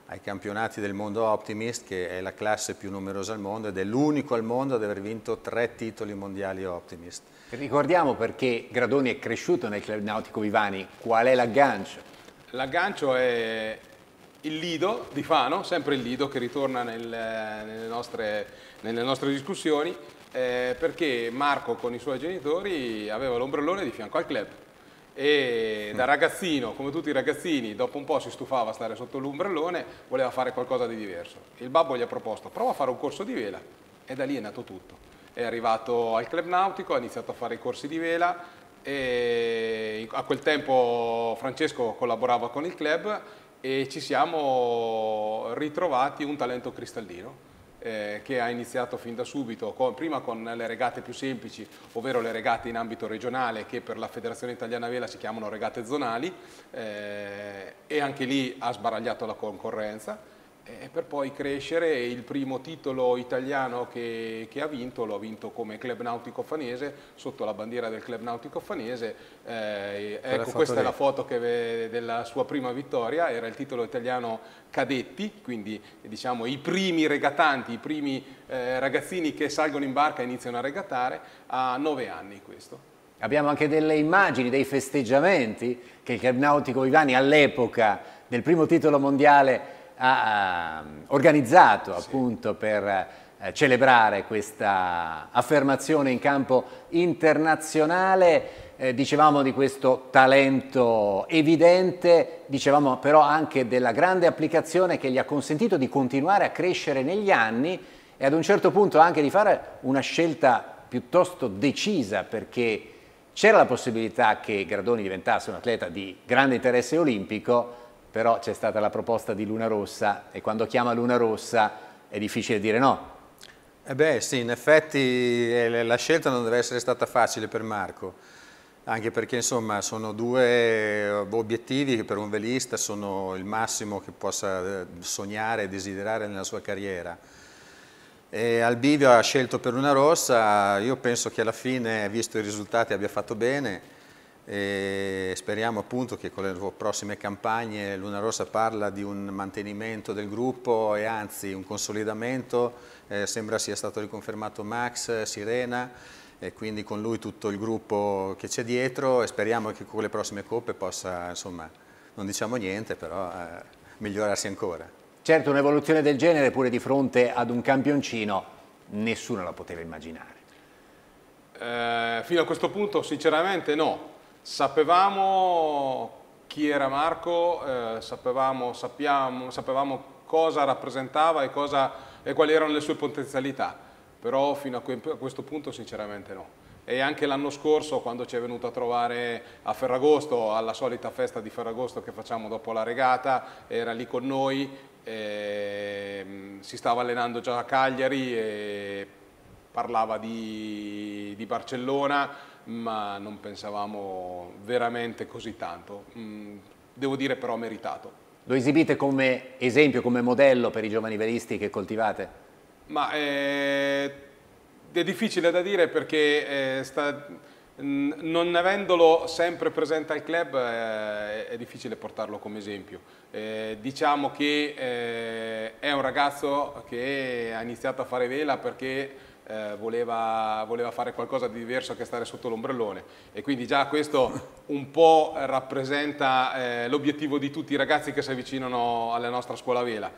ai campionati del mondo Optimist, che è la classe più numerosa al mondo ed è l'unico al mondo ad aver vinto tre titoli mondiali Optimist. Ricordiamo perché Gradoni è cresciuto nel club nautico Vivani, qual è l'aggancio? L'aggancio è il Lido di Fano, sempre il Lido che ritorna nel, nelle, nostre, nelle, nostre, discussioni, eh, perché Marco con i suoi genitori aveva l'ombrellone di fianco al club e da mm. ragazzino, come tutti i ragazzini, dopo un po' si stufava a stare sotto l'ombrellone, voleva fare qualcosa di diverso. Il babbo gli ha proposto, prova a fare un corso di vela e da lì è nato tutto è arrivato al club nautico, ha iniziato a fare i corsi di vela e a quel tempo Francesco collaborava con il club e ci siamo ritrovati un talento cristallino eh, che ha iniziato fin da subito, con, prima con le regate più semplici, ovvero le regate in ambito regionale che per la Federazione Italiana Vela si chiamano regate zonali eh, e anche lì ha sbaragliato la concorrenza eh, per poi crescere il primo titolo italiano che, che ha vinto lo ha vinto come club nautico fanese sotto la bandiera del club nautico fanese eh, ecco questa lì. è la foto ve, della sua prima vittoria era il titolo italiano cadetti quindi diciamo i primi regatanti i primi eh, ragazzini che salgono in barca e iniziano a regatare a nove anni questo Abbiamo anche delle immagini dei festeggiamenti che il Club Nautico Ivani all'epoca del primo titolo mondiale ha ehm, organizzato sì. appunto per eh, celebrare questa affermazione in campo internazionale. Eh, dicevamo di questo talento evidente, dicevamo però anche della grande applicazione che gli ha consentito di continuare a crescere negli anni e ad un certo punto anche di fare una scelta piuttosto decisa perché c'era la possibilità che Gradoni diventasse un atleta di grande interesse olimpico, però c'è stata la proposta di Luna Rossa e quando chiama Luna Rossa è difficile dire no. Eh beh sì, in effetti eh, la scelta non deve essere stata facile per Marco, anche perché insomma sono due eh, obiettivi che per un velista sono il massimo che possa eh, sognare e desiderare nella sua carriera. E al ha scelto per Luna rossa, io penso che alla fine, visto i risultati, abbia fatto bene, e speriamo appunto che con le prossime campagne Luna Rossa parla di un mantenimento del gruppo e anzi un consolidamento, eh, sembra sia stato riconfermato Max, eh, Sirena e quindi con lui tutto il gruppo che c'è dietro e speriamo che con le prossime coppe possa, insomma, non diciamo niente, però eh, migliorarsi ancora. Certo, un'evoluzione del genere pure di fronte ad un campioncino nessuno la poteva immaginare. Eh, fino a questo punto sinceramente no, Sapevamo chi era Marco, eh, sapevamo, sappiamo, sapevamo, cosa rappresentava e, cosa, e, quali erano le sue potenzialità, però fino a, que a questo punto sinceramente no. E anche l'anno scorso quando ci è venuto a trovare a Ferragosto, alla solita festa di Ferragosto che facciamo dopo la regata, era lì con noi, eh, si stava allenando già a Cagliari e parlava di, di Barcellona, ma non pensavamo veramente così tanto. Mm, devo dire però meritato. Lo esibite come esempio, come modello per i giovani velisti che coltivate? Ma è, eh, è difficile da dire perché eh, sta, non avendolo sempre presente al club eh, è, è difficile portarlo come esempio. Eh, diciamo che eh, è un ragazzo che ha iniziato a fare vela perché eh, voleva, voleva, fare qualcosa di diverso che stare sotto l'ombrellone e quindi già questo un po' rappresenta eh, l'obiettivo di tutti i ragazzi che si avvicinano alla nostra scuola vela.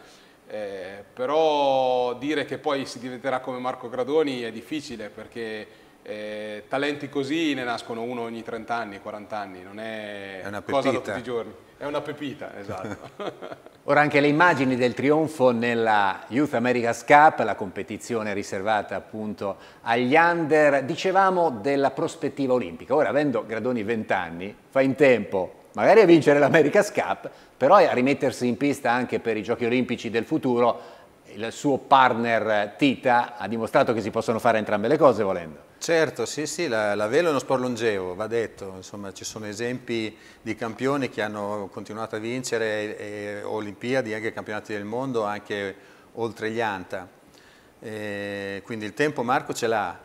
Eh, però dire che poi si diventerà come Marco Gradoni è difficile perché eh, talenti così ne nascono uno ogni 30 anni, 40 anni, non è, è una cosa da tutti i giorni. È una pepita, esatto. (laughs) Ora anche le immagini del trionfo nella Youth America's Cup, la competizione riservata appunto agli under, dicevamo della prospettiva olimpica. Ora avendo Gradoni 20 anni, fa in tempo magari a vincere l'America's Cup, però a rimettersi in pista anche per i giochi olimpici del futuro il suo partner Tita ha dimostrato che si possono fare entrambe le cose volendo. Certo, sì, sì, la, la velo è uno sport longevo, va detto, insomma ci sono esempi di campioni che hanno continuato a vincere eh, Olimpiadi, anche campionati del mondo, anche oltre gli Anta. Eh, quindi il tempo Marco ce l'ha,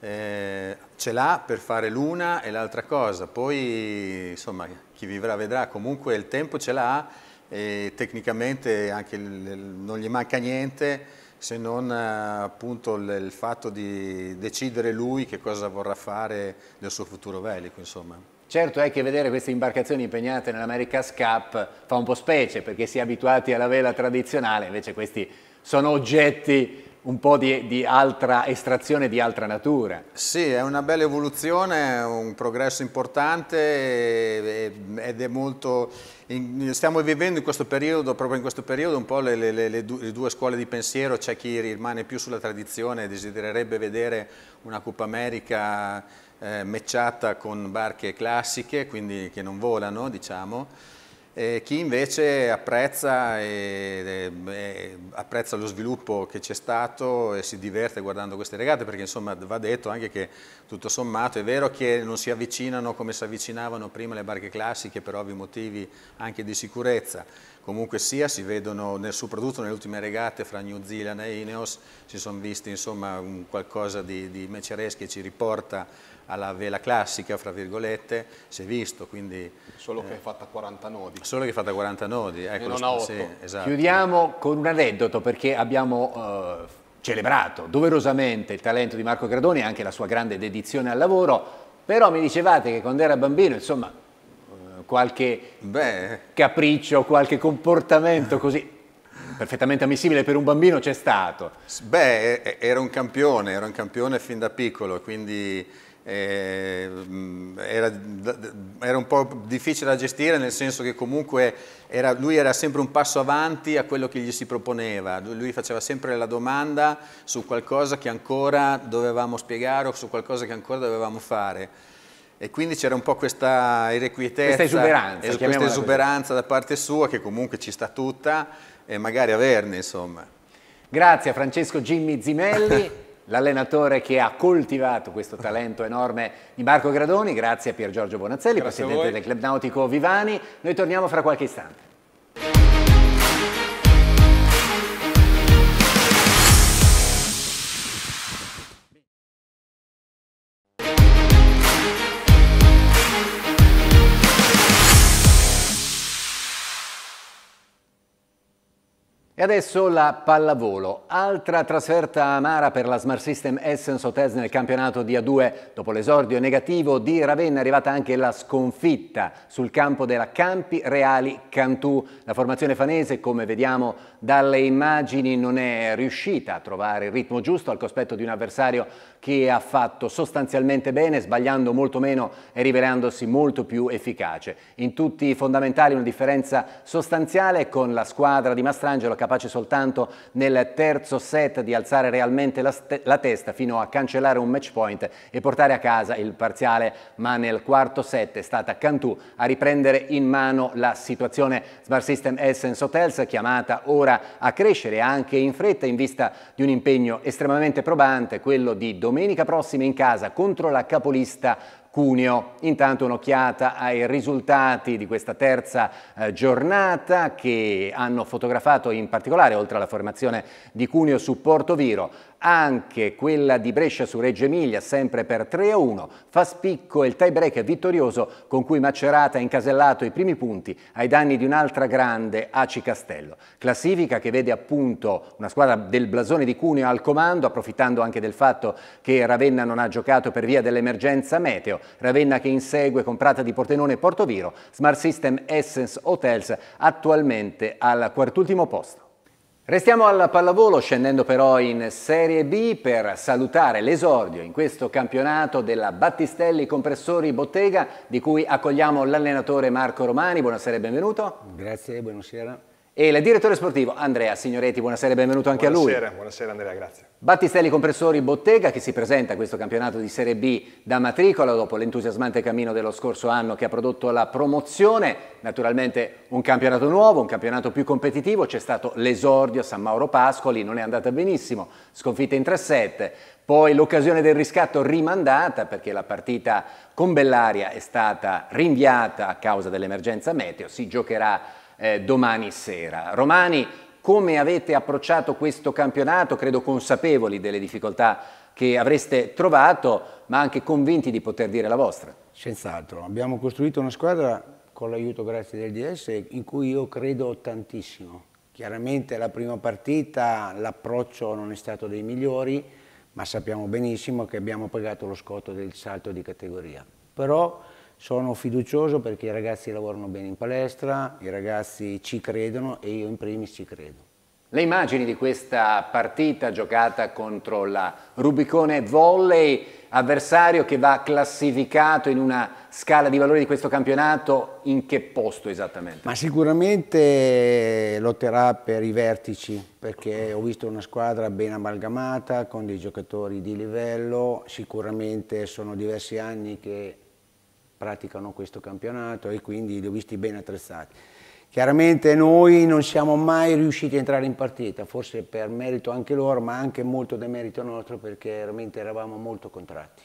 eh, ce l'ha per fare l'una e l'altra cosa, poi insomma chi vivrà vedrà, comunque il tempo ce l'ha e tecnicamente il, non gli manca niente se non eh, appunto il, il, fatto di decidere lui che cosa vorrà fare nel suo futuro velico insomma. Certo è che vedere queste imbarcazioni impegnate nell'America's Cup fa un po' specie perché si è abituati alla vela tradizionale, invece questi sono oggetti un po' di, di, altra estrazione, di altra natura. Sì, è una bella evoluzione, un progresso importante ed è molto... stiamo vivendo in questo periodo, proprio in questo periodo, un po' le, le, le due scuole di pensiero, c'è chi rimane più sulla tradizione e desidererebbe vedere una Coppa America eh, con barche classiche, quindi che non volano, diciamo, e chi invece apprezza, e, e, apprezza, lo sviluppo che c'è stato e si diverte guardando queste regate, perché insomma va detto anche che tutto sommato è vero che non si avvicinano come si avvicinavano prima le barche classiche per ovvi motivi anche di sicurezza, comunque sia si vedono nel, soprattutto nelle ultime regate fra New Zealand e Ineos si sono visti insomma qualcosa di, di Meceres che ci riporta alla vela classica, fra virgolette, si è visto. Quindi, solo che eh, è fatta 40 nodi. Solo che è fatta 40 nodi. Ecco, non ha sì, esatto. Chiudiamo con un aneddoto perché abbiamo... Eh, celebrato doverosamente il talento di Marco Gradoni e anche la sua grande dedizione al lavoro, però mi dicevate che quando era bambino, insomma, eh, qualche Beh. capriccio, qualche comportamento (laughs) così perfettamente ammissibile per un bambino c'è stato. Beh, era un campione, era un campione fin da piccolo, quindi eh, mm, era, era, un po' difficile da gestire nel senso che comunque era, lui era sempre un passo avanti a quello che gli si proponeva, lui faceva sempre la domanda su qualcosa che ancora dovevamo spiegare o su qualcosa che ancora dovevamo fare e quindi c'era un po' questa irrequietezza, questa esuberanza, questa esuberanza da parte sua che comunque ci sta tutta e magari averne insomma. Grazie a Francesco Jimmy Zimelli. (laughs) l'allenatore che ha coltivato questo talento enorme di Marco Gradoni, grazie a Pier Giorgio Bonazzelli, grazie presidente del Club Nautico Vivani. Noi torniamo fra qualche istante. E adesso la pallavolo, altra trasferta amara per la Smart System Essence Hotels nel campionato di A2. Dopo l'esordio negativo di Ravenna è arrivata anche la sconfitta sul campo della Campi Reali Cantù. La formazione fanese, come vediamo dalle immagini, non è riuscita a trovare il ritmo giusto al cospetto di un avversario che ha fatto sostanzialmente bene, sbagliando molto meno e rivelandosi molto più efficace. In tutti i fondamentali una differenza sostanziale con la squadra di Mastrangelo capace soltanto nel terzo set di alzare realmente la, la testa fino a cancellare un match point e portare a casa il parziale, ma nel quarto set è stata Cantù a riprendere in mano la situazione Smart System Essence Hotels chiamata ora a crescere anche in fretta in vista di un impegno estremamente probante, quello di Don domenica prossima in casa contro la capolista Cuneo. Intanto un'occhiata ai risultati di questa terza eh, giornata che hanno fotografato in particolare, oltre alla formazione di Cuneo su Porto Viro, anche quella di Brescia su Reggio Emilia, sempre per 3-1, fa spicco il tie-break vittorioso con cui Macerata ha incasellato i primi punti ai danni di un'altra grande Aci Castello. Classifica che vede appunto una squadra del blasone di Cuneo al comando, approfittando anche del fatto che Ravenna non ha giocato per via dell'emergenza meteo. Ravenna che insegue con Prata di Portenone e Portoviro, Smart System Essence Hotels attualmente al quartultimo posto. Restiamo al pallavolo scendendo però in Serie B per salutare l'esordio in questo campionato della Battistelli Compressori Bottega di cui accogliamo l'allenatore Marco Romani. Buonasera e benvenuto. Grazie, buonasera e il direttore sportivo Andrea Signoretti. Buonasera e benvenuto anche buonasera, a lui. Buonasera Andrea, grazie. Battistelli Compressori Bottega che si presenta a questo campionato di Serie B da matricola dopo l'entusiasmante cammino dello scorso anno che ha prodotto la promozione. Naturalmente un campionato nuovo, un campionato più competitivo, c'è stato l'esordio a San Mauro Pascoli, non è andata benissimo, sconfitta in 3-7, poi l'occasione del riscatto rimandata perché la partita con Bellaria è stata rinviata a causa dell'emergenza meteo, si giocherà eh, domani sera. Romani, come avete approcciato questo campionato? Credo consapevoli delle difficoltà che avreste trovato, ma anche convinti di poter dire la vostra. Senz'altro, abbiamo costruito una squadra con l'aiuto grazie del DS in cui io credo tantissimo. Chiaramente la prima partita l'approccio non è stato dei migliori, ma sappiamo benissimo che abbiamo pagato lo scotto del salto di categoria. Però sono fiducioso perché i ragazzi lavorano bene in palestra, i ragazzi ci credono e io in primis ci credo. Le immagini di questa partita giocata contro la Rubicone Volley, avversario che va classificato in una scala di valori di questo campionato, in che posto esattamente? Ma sicuramente lotterà per i vertici, perché ho visto una squadra ben amalgamata, con dei giocatori di livello, sicuramente sono diversi anni che praticano questo campionato e quindi li ho visti ben attrezzati. Chiaramente noi non siamo mai riusciti a entrare in partita, forse per merito anche loro, ma anche molto demerito nostro perché veramente eravamo molto contratti.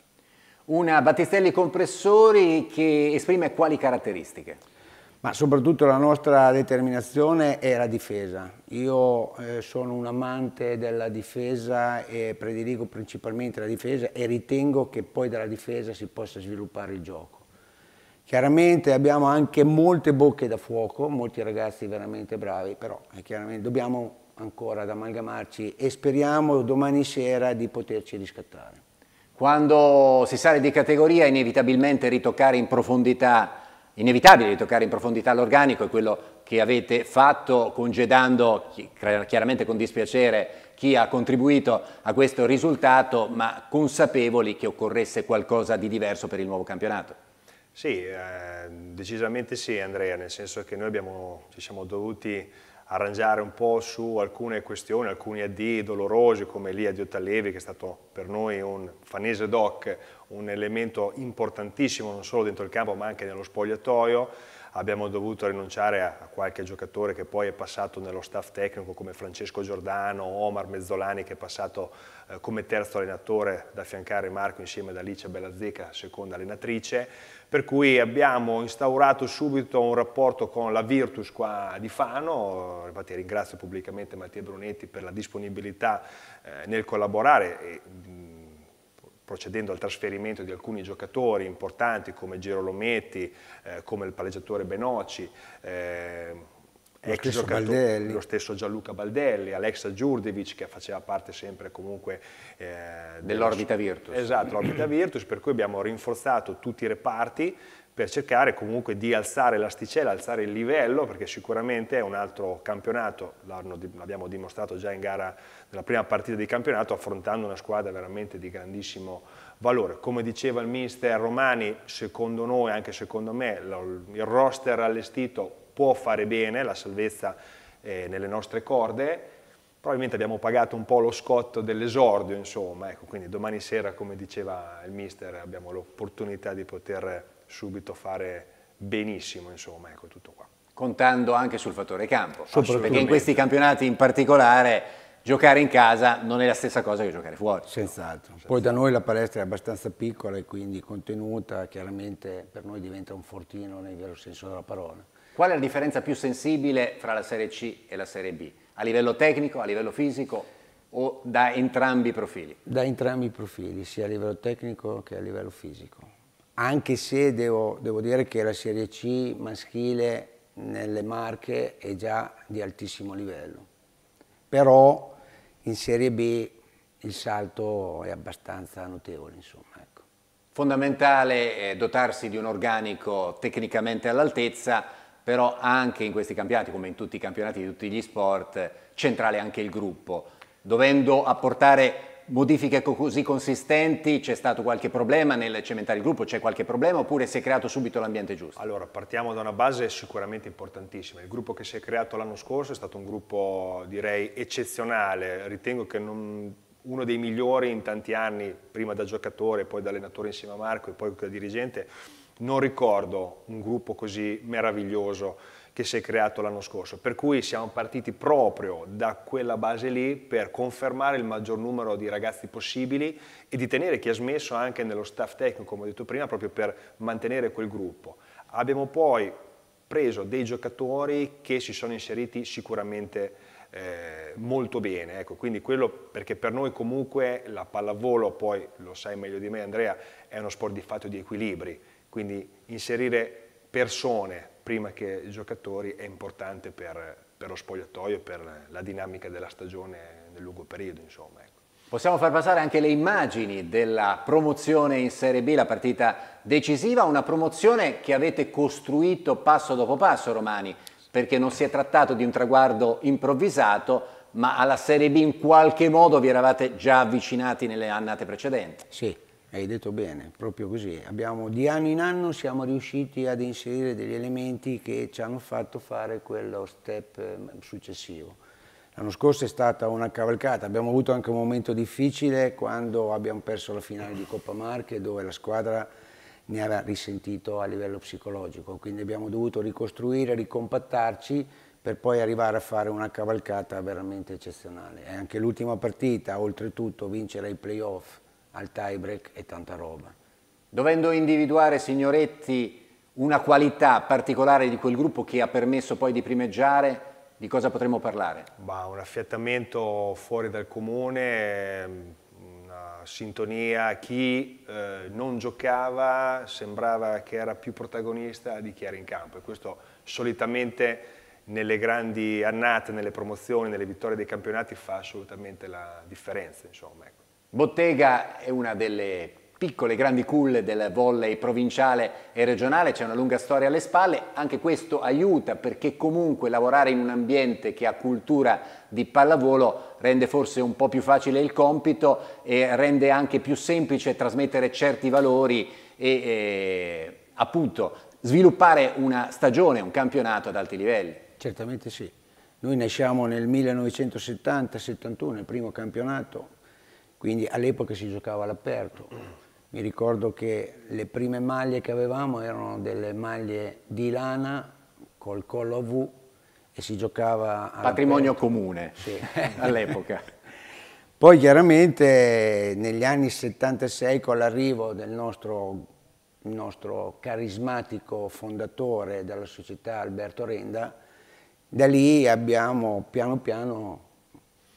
Una Battistelli Compressori che esprime quali caratteristiche? Ma soprattutto la nostra determinazione è la difesa. Io eh, sono un amante della difesa e prediligo principalmente la difesa e ritengo che poi dalla difesa si possa sviluppare il gioco. Chiaramente abbiamo anche molte bocche da fuoco, molti ragazzi veramente bravi, però eh, dobbiamo ancora ad amalgamarci e speriamo domani sera di poterci riscattare. Quando si sale di categoria inevitabilmente ritoccare in profondità, inevitabile ritoccare in profondità l'organico è quello che avete fatto congedando chiaramente con dispiacere chi ha contribuito a questo risultato ma consapevoli che occorresse qualcosa di diverso per il nuovo campionato. Sì, eh, decisamente sì Andrea, nel senso che noi abbiamo, ci siamo dovuti arrangiare un po' su alcune questioni, alcuni AD dolorosi come lì addio Tallevi che è stato per noi un fanese doc, un elemento importantissimo non solo dentro il campo ma anche nello spogliatoio abbiamo dovuto rinunciare a, a, qualche giocatore che poi è passato nello staff tecnico come Francesco Giordano, Omar Mezzolani che è passato eh, come terzo allenatore da affiancare Marco insieme ad Alice Bellazzeca, seconda allenatrice, per cui abbiamo instaurato subito un rapporto con la Virtus qua di Fano, infatti ringrazio pubblicamente Mattia Brunetti per la disponibilità eh, nel collaborare. E, mm, procedendo al trasferimento di alcuni giocatori importanti come Girolometti, eh, come il palleggiatore Benoci, eh, lo stesso, lo stesso Gianluca Baldelli, Alexa Giurdevic che faceva parte sempre comunque eh, dell'orbita Virtus. Esatto, l'orbita Virtus, per cui abbiamo rinforzato tutti i reparti per cercare comunque di alzare l'asticella, alzare il livello, perché sicuramente è un altro campionato, l'abbiamo dimostrato già in gara nella prima partita di campionato, affrontando una squadra veramente di grandissimo valore. Come diceva il mister Romani, secondo noi, anche secondo me, il roster allestito può fare bene, la salvezza è nelle nostre corde, probabilmente abbiamo pagato un po' lo scotto dell'esordio, insomma, ecco, quindi domani sera, come diceva il mister, abbiamo l'opportunità di poter subito fare benissimo, insomma, ecco tutto qua. Contando anche sul fattore campo, perché in questi campionati in particolare giocare in casa non è la stessa cosa che giocare fuori. Senz'altro. Poi da noi la palestra è abbastanza piccola e quindi contenuta, chiaramente per noi diventa un fortino nel vero senso della parola. Qual è la differenza più sensibile fra la Serie C e la Serie B? A livello tecnico, a livello fisico o da entrambi i profili? Da entrambi i profili, sia a livello tecnico che a livello fisico anche se devo, devo dire che la Serie C maschile nelle Marche è già di altissimo livello, però in Serie B il salto è abbastanza notevole. Insomma, ecco. Fondamentale dotarsi di un organico tecnicamente all'altezza, però anche in questi campionati, come in tutti i campionati di tutti gli sport, centrale anche il gruppo, dovendo apportare modifiche così consistenti c'è stato qualche problema nel cementare il gruppo? C'è qualche problema oppure si è creato subito l'ambiente giusto? Allora, partiamo da una base sicuramente importantissima. Il gruppo che si è creato l'anno scorso è stato un gruppo, direi, eccezionale. Ritengo che non, uno dei migliori in tanti anni, prima da giocatore, poi da allenatore insieme a Marco e poi da dirigente, non ricordo un gruppo così meraviglioso che si è creato l'anno scorso. Per cui siamo partiti proprio da quella base lì per confermare il maggior numero di ragazzi possibili e di tenere chi ha smesso anche nello staff tecnico, come ho detto prima, proprio per mantenere quel gruppo. Abbiamo poi preso dei giocatori che si sono inseriti sicuramente eh, molto bene, ecco, quindi quello perché per noi comunque la pallavolo, poi lo sai meglio di me Andrea, è uno sport di fatto di equilibri, quindi inserire persone prima che i giocatori è importante per, per lo spogliatoio e per la dinamica della stagione nel lungo periodo. Insomma, ecco. Possiamo far passare anche le immagini della promozione in Serie B, la partita decisiva, una promozione che avete costruito passo dopo passo, Romani, perché non si è trattato di un traguardo improvvisato, ma alla Serie B in qualche modo vi eravate già avvicinati nelle annate precedenti. Sì, hai detto bene, proprio così. Abbiamo, di anno in anno siamo riusciti ad inserire degli elementi che ci hanno fatto fare quello step ehm, successivo. L'anno scorso è stata una cavalcata, abbiamo avuto anche un momento difficile quando abbiamo perso la finale di Coppa Marche dove la squadra ne aveva risentito a livello psicologico, quindi abbiamo dovuto ricostruire, ricompattarci per poi arrivare a fare una cavalcata veramente eccezionale. E anche l'ultima partita, oltretutto vincere i playoff al tie break e tanta roba. Dovendo individuare, signoretti, una qualità particolare di quel gruppo che ha permesso poi di primeggiare, di cosa potremmo parlare? Bah, un affiattamento fuori dal comune, una sintonia, chi eh, non giocava sembrava che era più protagonista di chi era in campo e questo solitamente nelle grandi annate, nelle promozioni, nelle vittorie dei campionati fa assolutamente la differenza. Insomma, ecco. Bottega è una delle piccole grandi culle del volley provinciale e regionale, c'è una lunga storia alle spalle, anche questo aiuta perché comunque lavorare in un ambiente che ha cultura di pallavolo rende forse un po' più facile il compito e rende anche più semplice trasmettere certi valori e, e appunto sviluppare una stagione, un campionato ad alti livelli. Certamente sì. Noi nasciamo nel 1970-71, il primo campionato, quindi all'epoca si giocava all'aperto. Mi ricordo che le prime maglie che avevamo erano delle maglie di lana col collo a V e si giocava... Patrimonio comune sì. (laughs) all'epoca. Poi chiaramente negli anni 76 con l'arrivo del nostro, nostro carismatico fondatore della società Alberto Renda, da lì abbiamo piano piano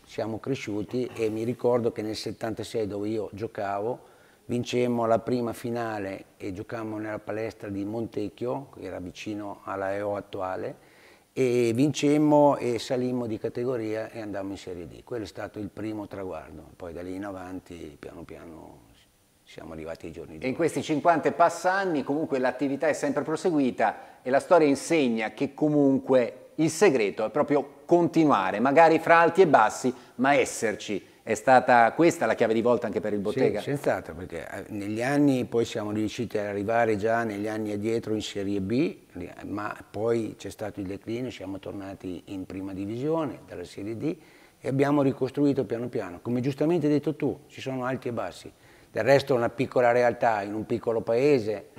siamo cresciuti e mi ricordo che nel 76 dove io giocavo vincemmo la prima finale e giocammo nella palestra di Montecchio, che era vicino alla EO attuale, e vincemmo e salimmo di categoria e andammo in Serie D. Quello è stato il primo traguardo, poi da lì in avanti piano piano siamo arrivati ai giorni di In questi 50 e passanni comunque l'attività è sempre proseguita e la storia insegna che comunque il segreto è proprio continuare, magari fra alti e bassi, ma esserci. È stata questa la chiave di volta anche per il Bottega? Sì, senz'altro, perché eh, negli anni poi siamo riusciti ad arrivare già negli anni addietro in Serie B, eh, ma poi c'è stato il declino, siamo tornati in prima divisione dalla Serie D e abbiamo ricostruito piano piano. Come giustamente hai detto tu, ci sono alti e bassi. Del resto è una piccola realtà in un piccolo paese,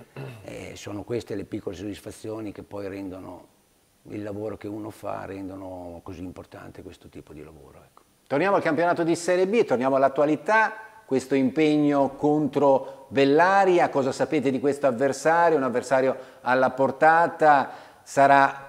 eh, sono queste le piccole soddisfazioni che poi rendono il lavoro che uno fa rendono così importante questo tipo di lavoro. Ecco. Torniamo al campionato di Serie B, torniamo all'attualità, questo impegno contro Bellaria, cosa sapete di questo avversario? Un avversario alla portata, sarà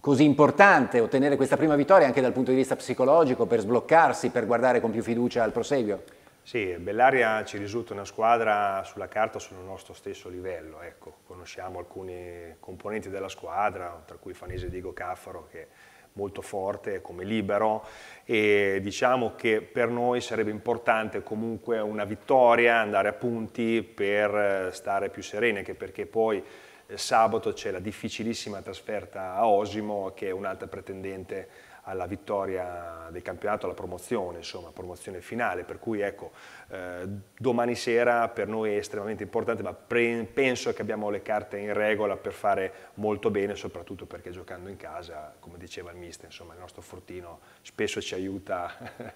così importante ottenere questa prima vittoria anche dal punto di vista psicologico per sbloccarsi, per guardare con più fiducia al proseguio? Sì, Bellaria ci risulta una squadra sulla carta sul nostro stesso livello, ecco. conosciamo alcuni componenti della squadra, tra cui fanese Diego Caffaro che è molto forte come libero e diciamo che per noi sarebbe importante comunque una vittoria, andare a punti per eh, stare più serene, anche perché poi eh, sabato c'è la difficilissima trasferta a Osimo che è un'altra pretendente alla vittoria del campionato, alla promozione, insomma, promozione finale, per cui ecco, eh, domani sera per noi è estremamente importante, ma penso che abbiamo le carte in regola per fare molto bene, soprattutto perché giocando in casa, come diceva il mister, insomma, il nostro fortino spesso ci aiuta (laughs)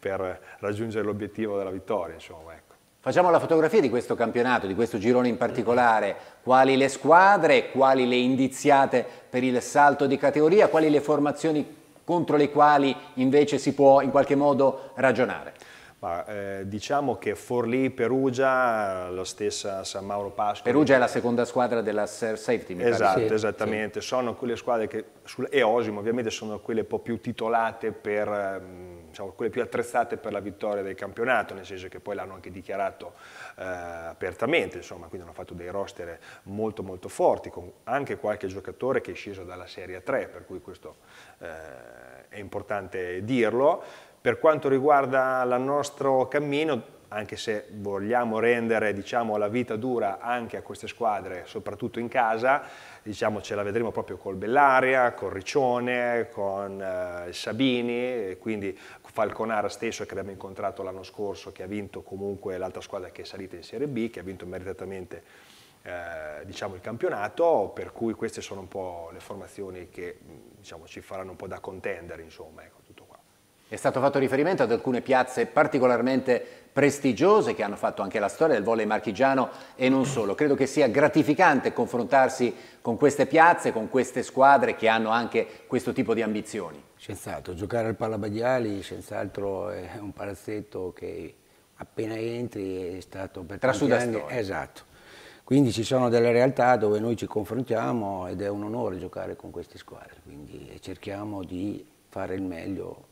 per raggiungere l'obiettivo della vittoria, insomma, ecco. Facciamo la fotografia di questo campionato, di questo girone in particolare, quali le squadre, quali le indiziate per il salto di categoria, quali le formazioni contro le quali invece si può in qualche modo ragionare? Ma, eh, diciamo che Forlì, Perugia, lo stesso San Mauro Pasqua. Perugia è la seconda squadra della Ser Safety, mi Esatto, Sì, esattamente. Sì. Sono quelle squadre che, e Osimo ovviamente, sono quelle un po' più titolate per ehm, diciamo, quelle più attrezzate per la vittoria del campionato, nel senso che poi l'hanno anche dichiarato eh, apertamente, insomma, quindi hanno fatto dei roster molto molto forti, con anche qualche giocatore che è sceso dalla Serie 3, per cui questo eh, è importante dirlo. Per quanto riguarda il nostro cammino, anche se vogliamo rendere diciamo, la vita dura anche a queste squadre, soprattutto in casa, diciamo, ce la vedremo proprio col Bellaria, con Riccione, con eh, Sabini, quindi Falconara stesso che abbiamo incontrato l'anno scorso, che ha vinto comunque l'altra squadra che è salita in Serie B, che ha vinto meritatamente eh, diciamo, il campionato, per cui queste sono un po' le formazioni che diciamo, ci faranno un po' da contendere, insomma, ecco, tutto qua. È stato fatto riferimento ad alcune piazze particolarmente prestigiose che hanno fatto anche la storia del volley marchigiano e non solo. Credo che sia gratificante confrontarsi con queste piazze, con queste squadre che hanno anche questo tipo di ambizioni. Senz'altro, giocare al Palabagliali senz'altro è un palazzetto che appena entri è stato per Tra tanti anni... Esatto. Quindi ci sono delle realtà dove noi ci confrontiamo ed è un onore giocare con queste squadre, quindi eh, cerchiamo di fare il meglio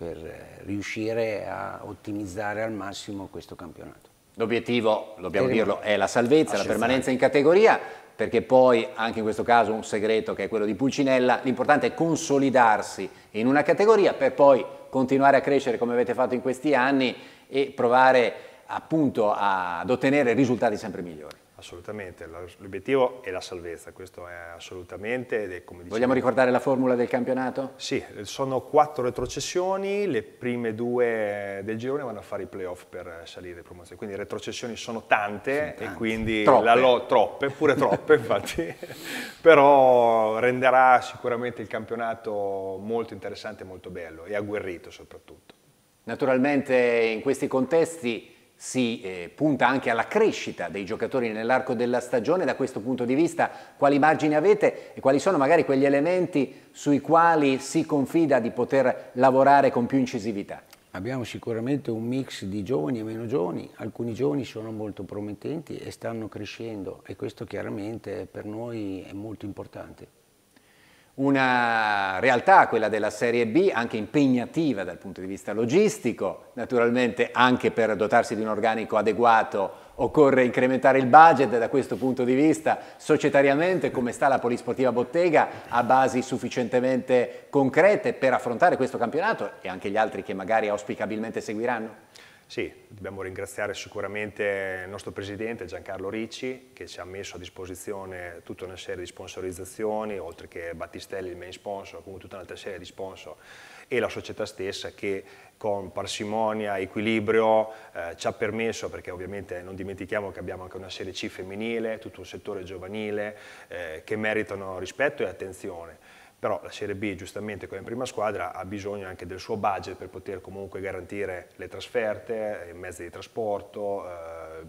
per riuscire a ottimizzare al massimo questo campionato. L'obiettivo, dobbiamo dirlo, è la salvezza, la permanenza in categoria, perché poi anche in questo caso un segreto che è quello di Pulcinella, l'importante è consolidarsi in una categoria per poi continuare a crescere come avete fatto in questi anni e provare appunto ad ottenere risultati sempre migliori. Assolutamente, l'obiettivo è la salvezza, questo è assolutamente... È come dicevo, Vogliamo ricordare la formula del campionato? Sì, sono quattro retrocessioni, le prime due del girone vanno a fare i playoff per salire le promozioni, quindi le retrocessioni sono tante, sono e quindi troppe. troppe, pure troppe (laughs) infatti, però renderà sicuramente il campionato molto interessante molto bello e agguerrito soprattutto. Naturalmente in questi contesti si eh, punta anche alla crescita dei giocatori nell'arco della stagione, da questo punto di vista quali margini avete e quali sono magari quegli elementi sui quali si confida di poter lavorare con più incisività? Abbiamo sicuramente un mix di giovani e meno giovani, alcuni giovani sono molto promettenti e stanno crescendo e questo chiaramente per noi è molto importante. Una realtà, quella della Serie B, anche impegnativa dal punto di vista logistico, naturalmente anche per dotarsi di un organico adeguato occorre incrementare il budget da questo punto di vista, societariamente come sta la Polisportiva Bottega a basi sufficientemente concrete per affrontare questo campionato e anche gli altri che magari auspicabilmente seguiranno? Sì, dobbiamo ringraziare sicuramente il nostro presidente Giancarlo Ricci che ci ha messo a disposizione tutta una serie di sponsorizzazioni, oltre che Battistelli il main sponsor, comunque tutta un'altra serie di sponsor e la società stessa che con parsimonia, equilibrio eh, ci ha permesso, perché ovviamente non dimentichiamo che abbiamo anche una serie C femminile, tutto un settore giovanile eh, che meritano rispetto e attenzione però la Serie B, giustamente come prima squadra, ha bisogno anche del suo budget per poter comunque garantire le trasferte, i mezzi di trasporto, eh,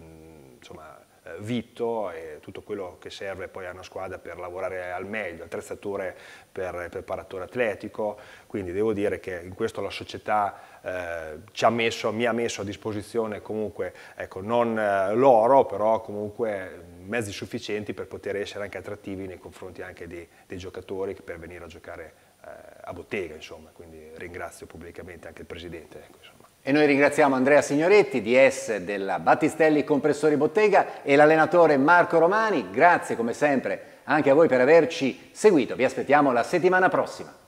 insomma, eh, vitto e tutto quello che serve poi a una squadra per lavorare al meglio, attrezzature per preparatore atletico, quindi devo dire che in questo la società eh, ha messo, mi ha messo a disposizione comunque, ecco, non eh, l'oro, però comunque mezzi sufficienti per poter essere anche attrattivi nei confronti anche di, dei giocatori per venire a giocare eh, a bottega, insomma, quindi ringrazio pubblicamente anche il Presidente. Ecco, e noi ringraziamo Andrea Signoretti, DS della Battistelli Compressori Bottega e l'allenatore Marco Romani. Grazie come sempre anche a voi per averci seguito. Vi aspettiamo la settimana prossima.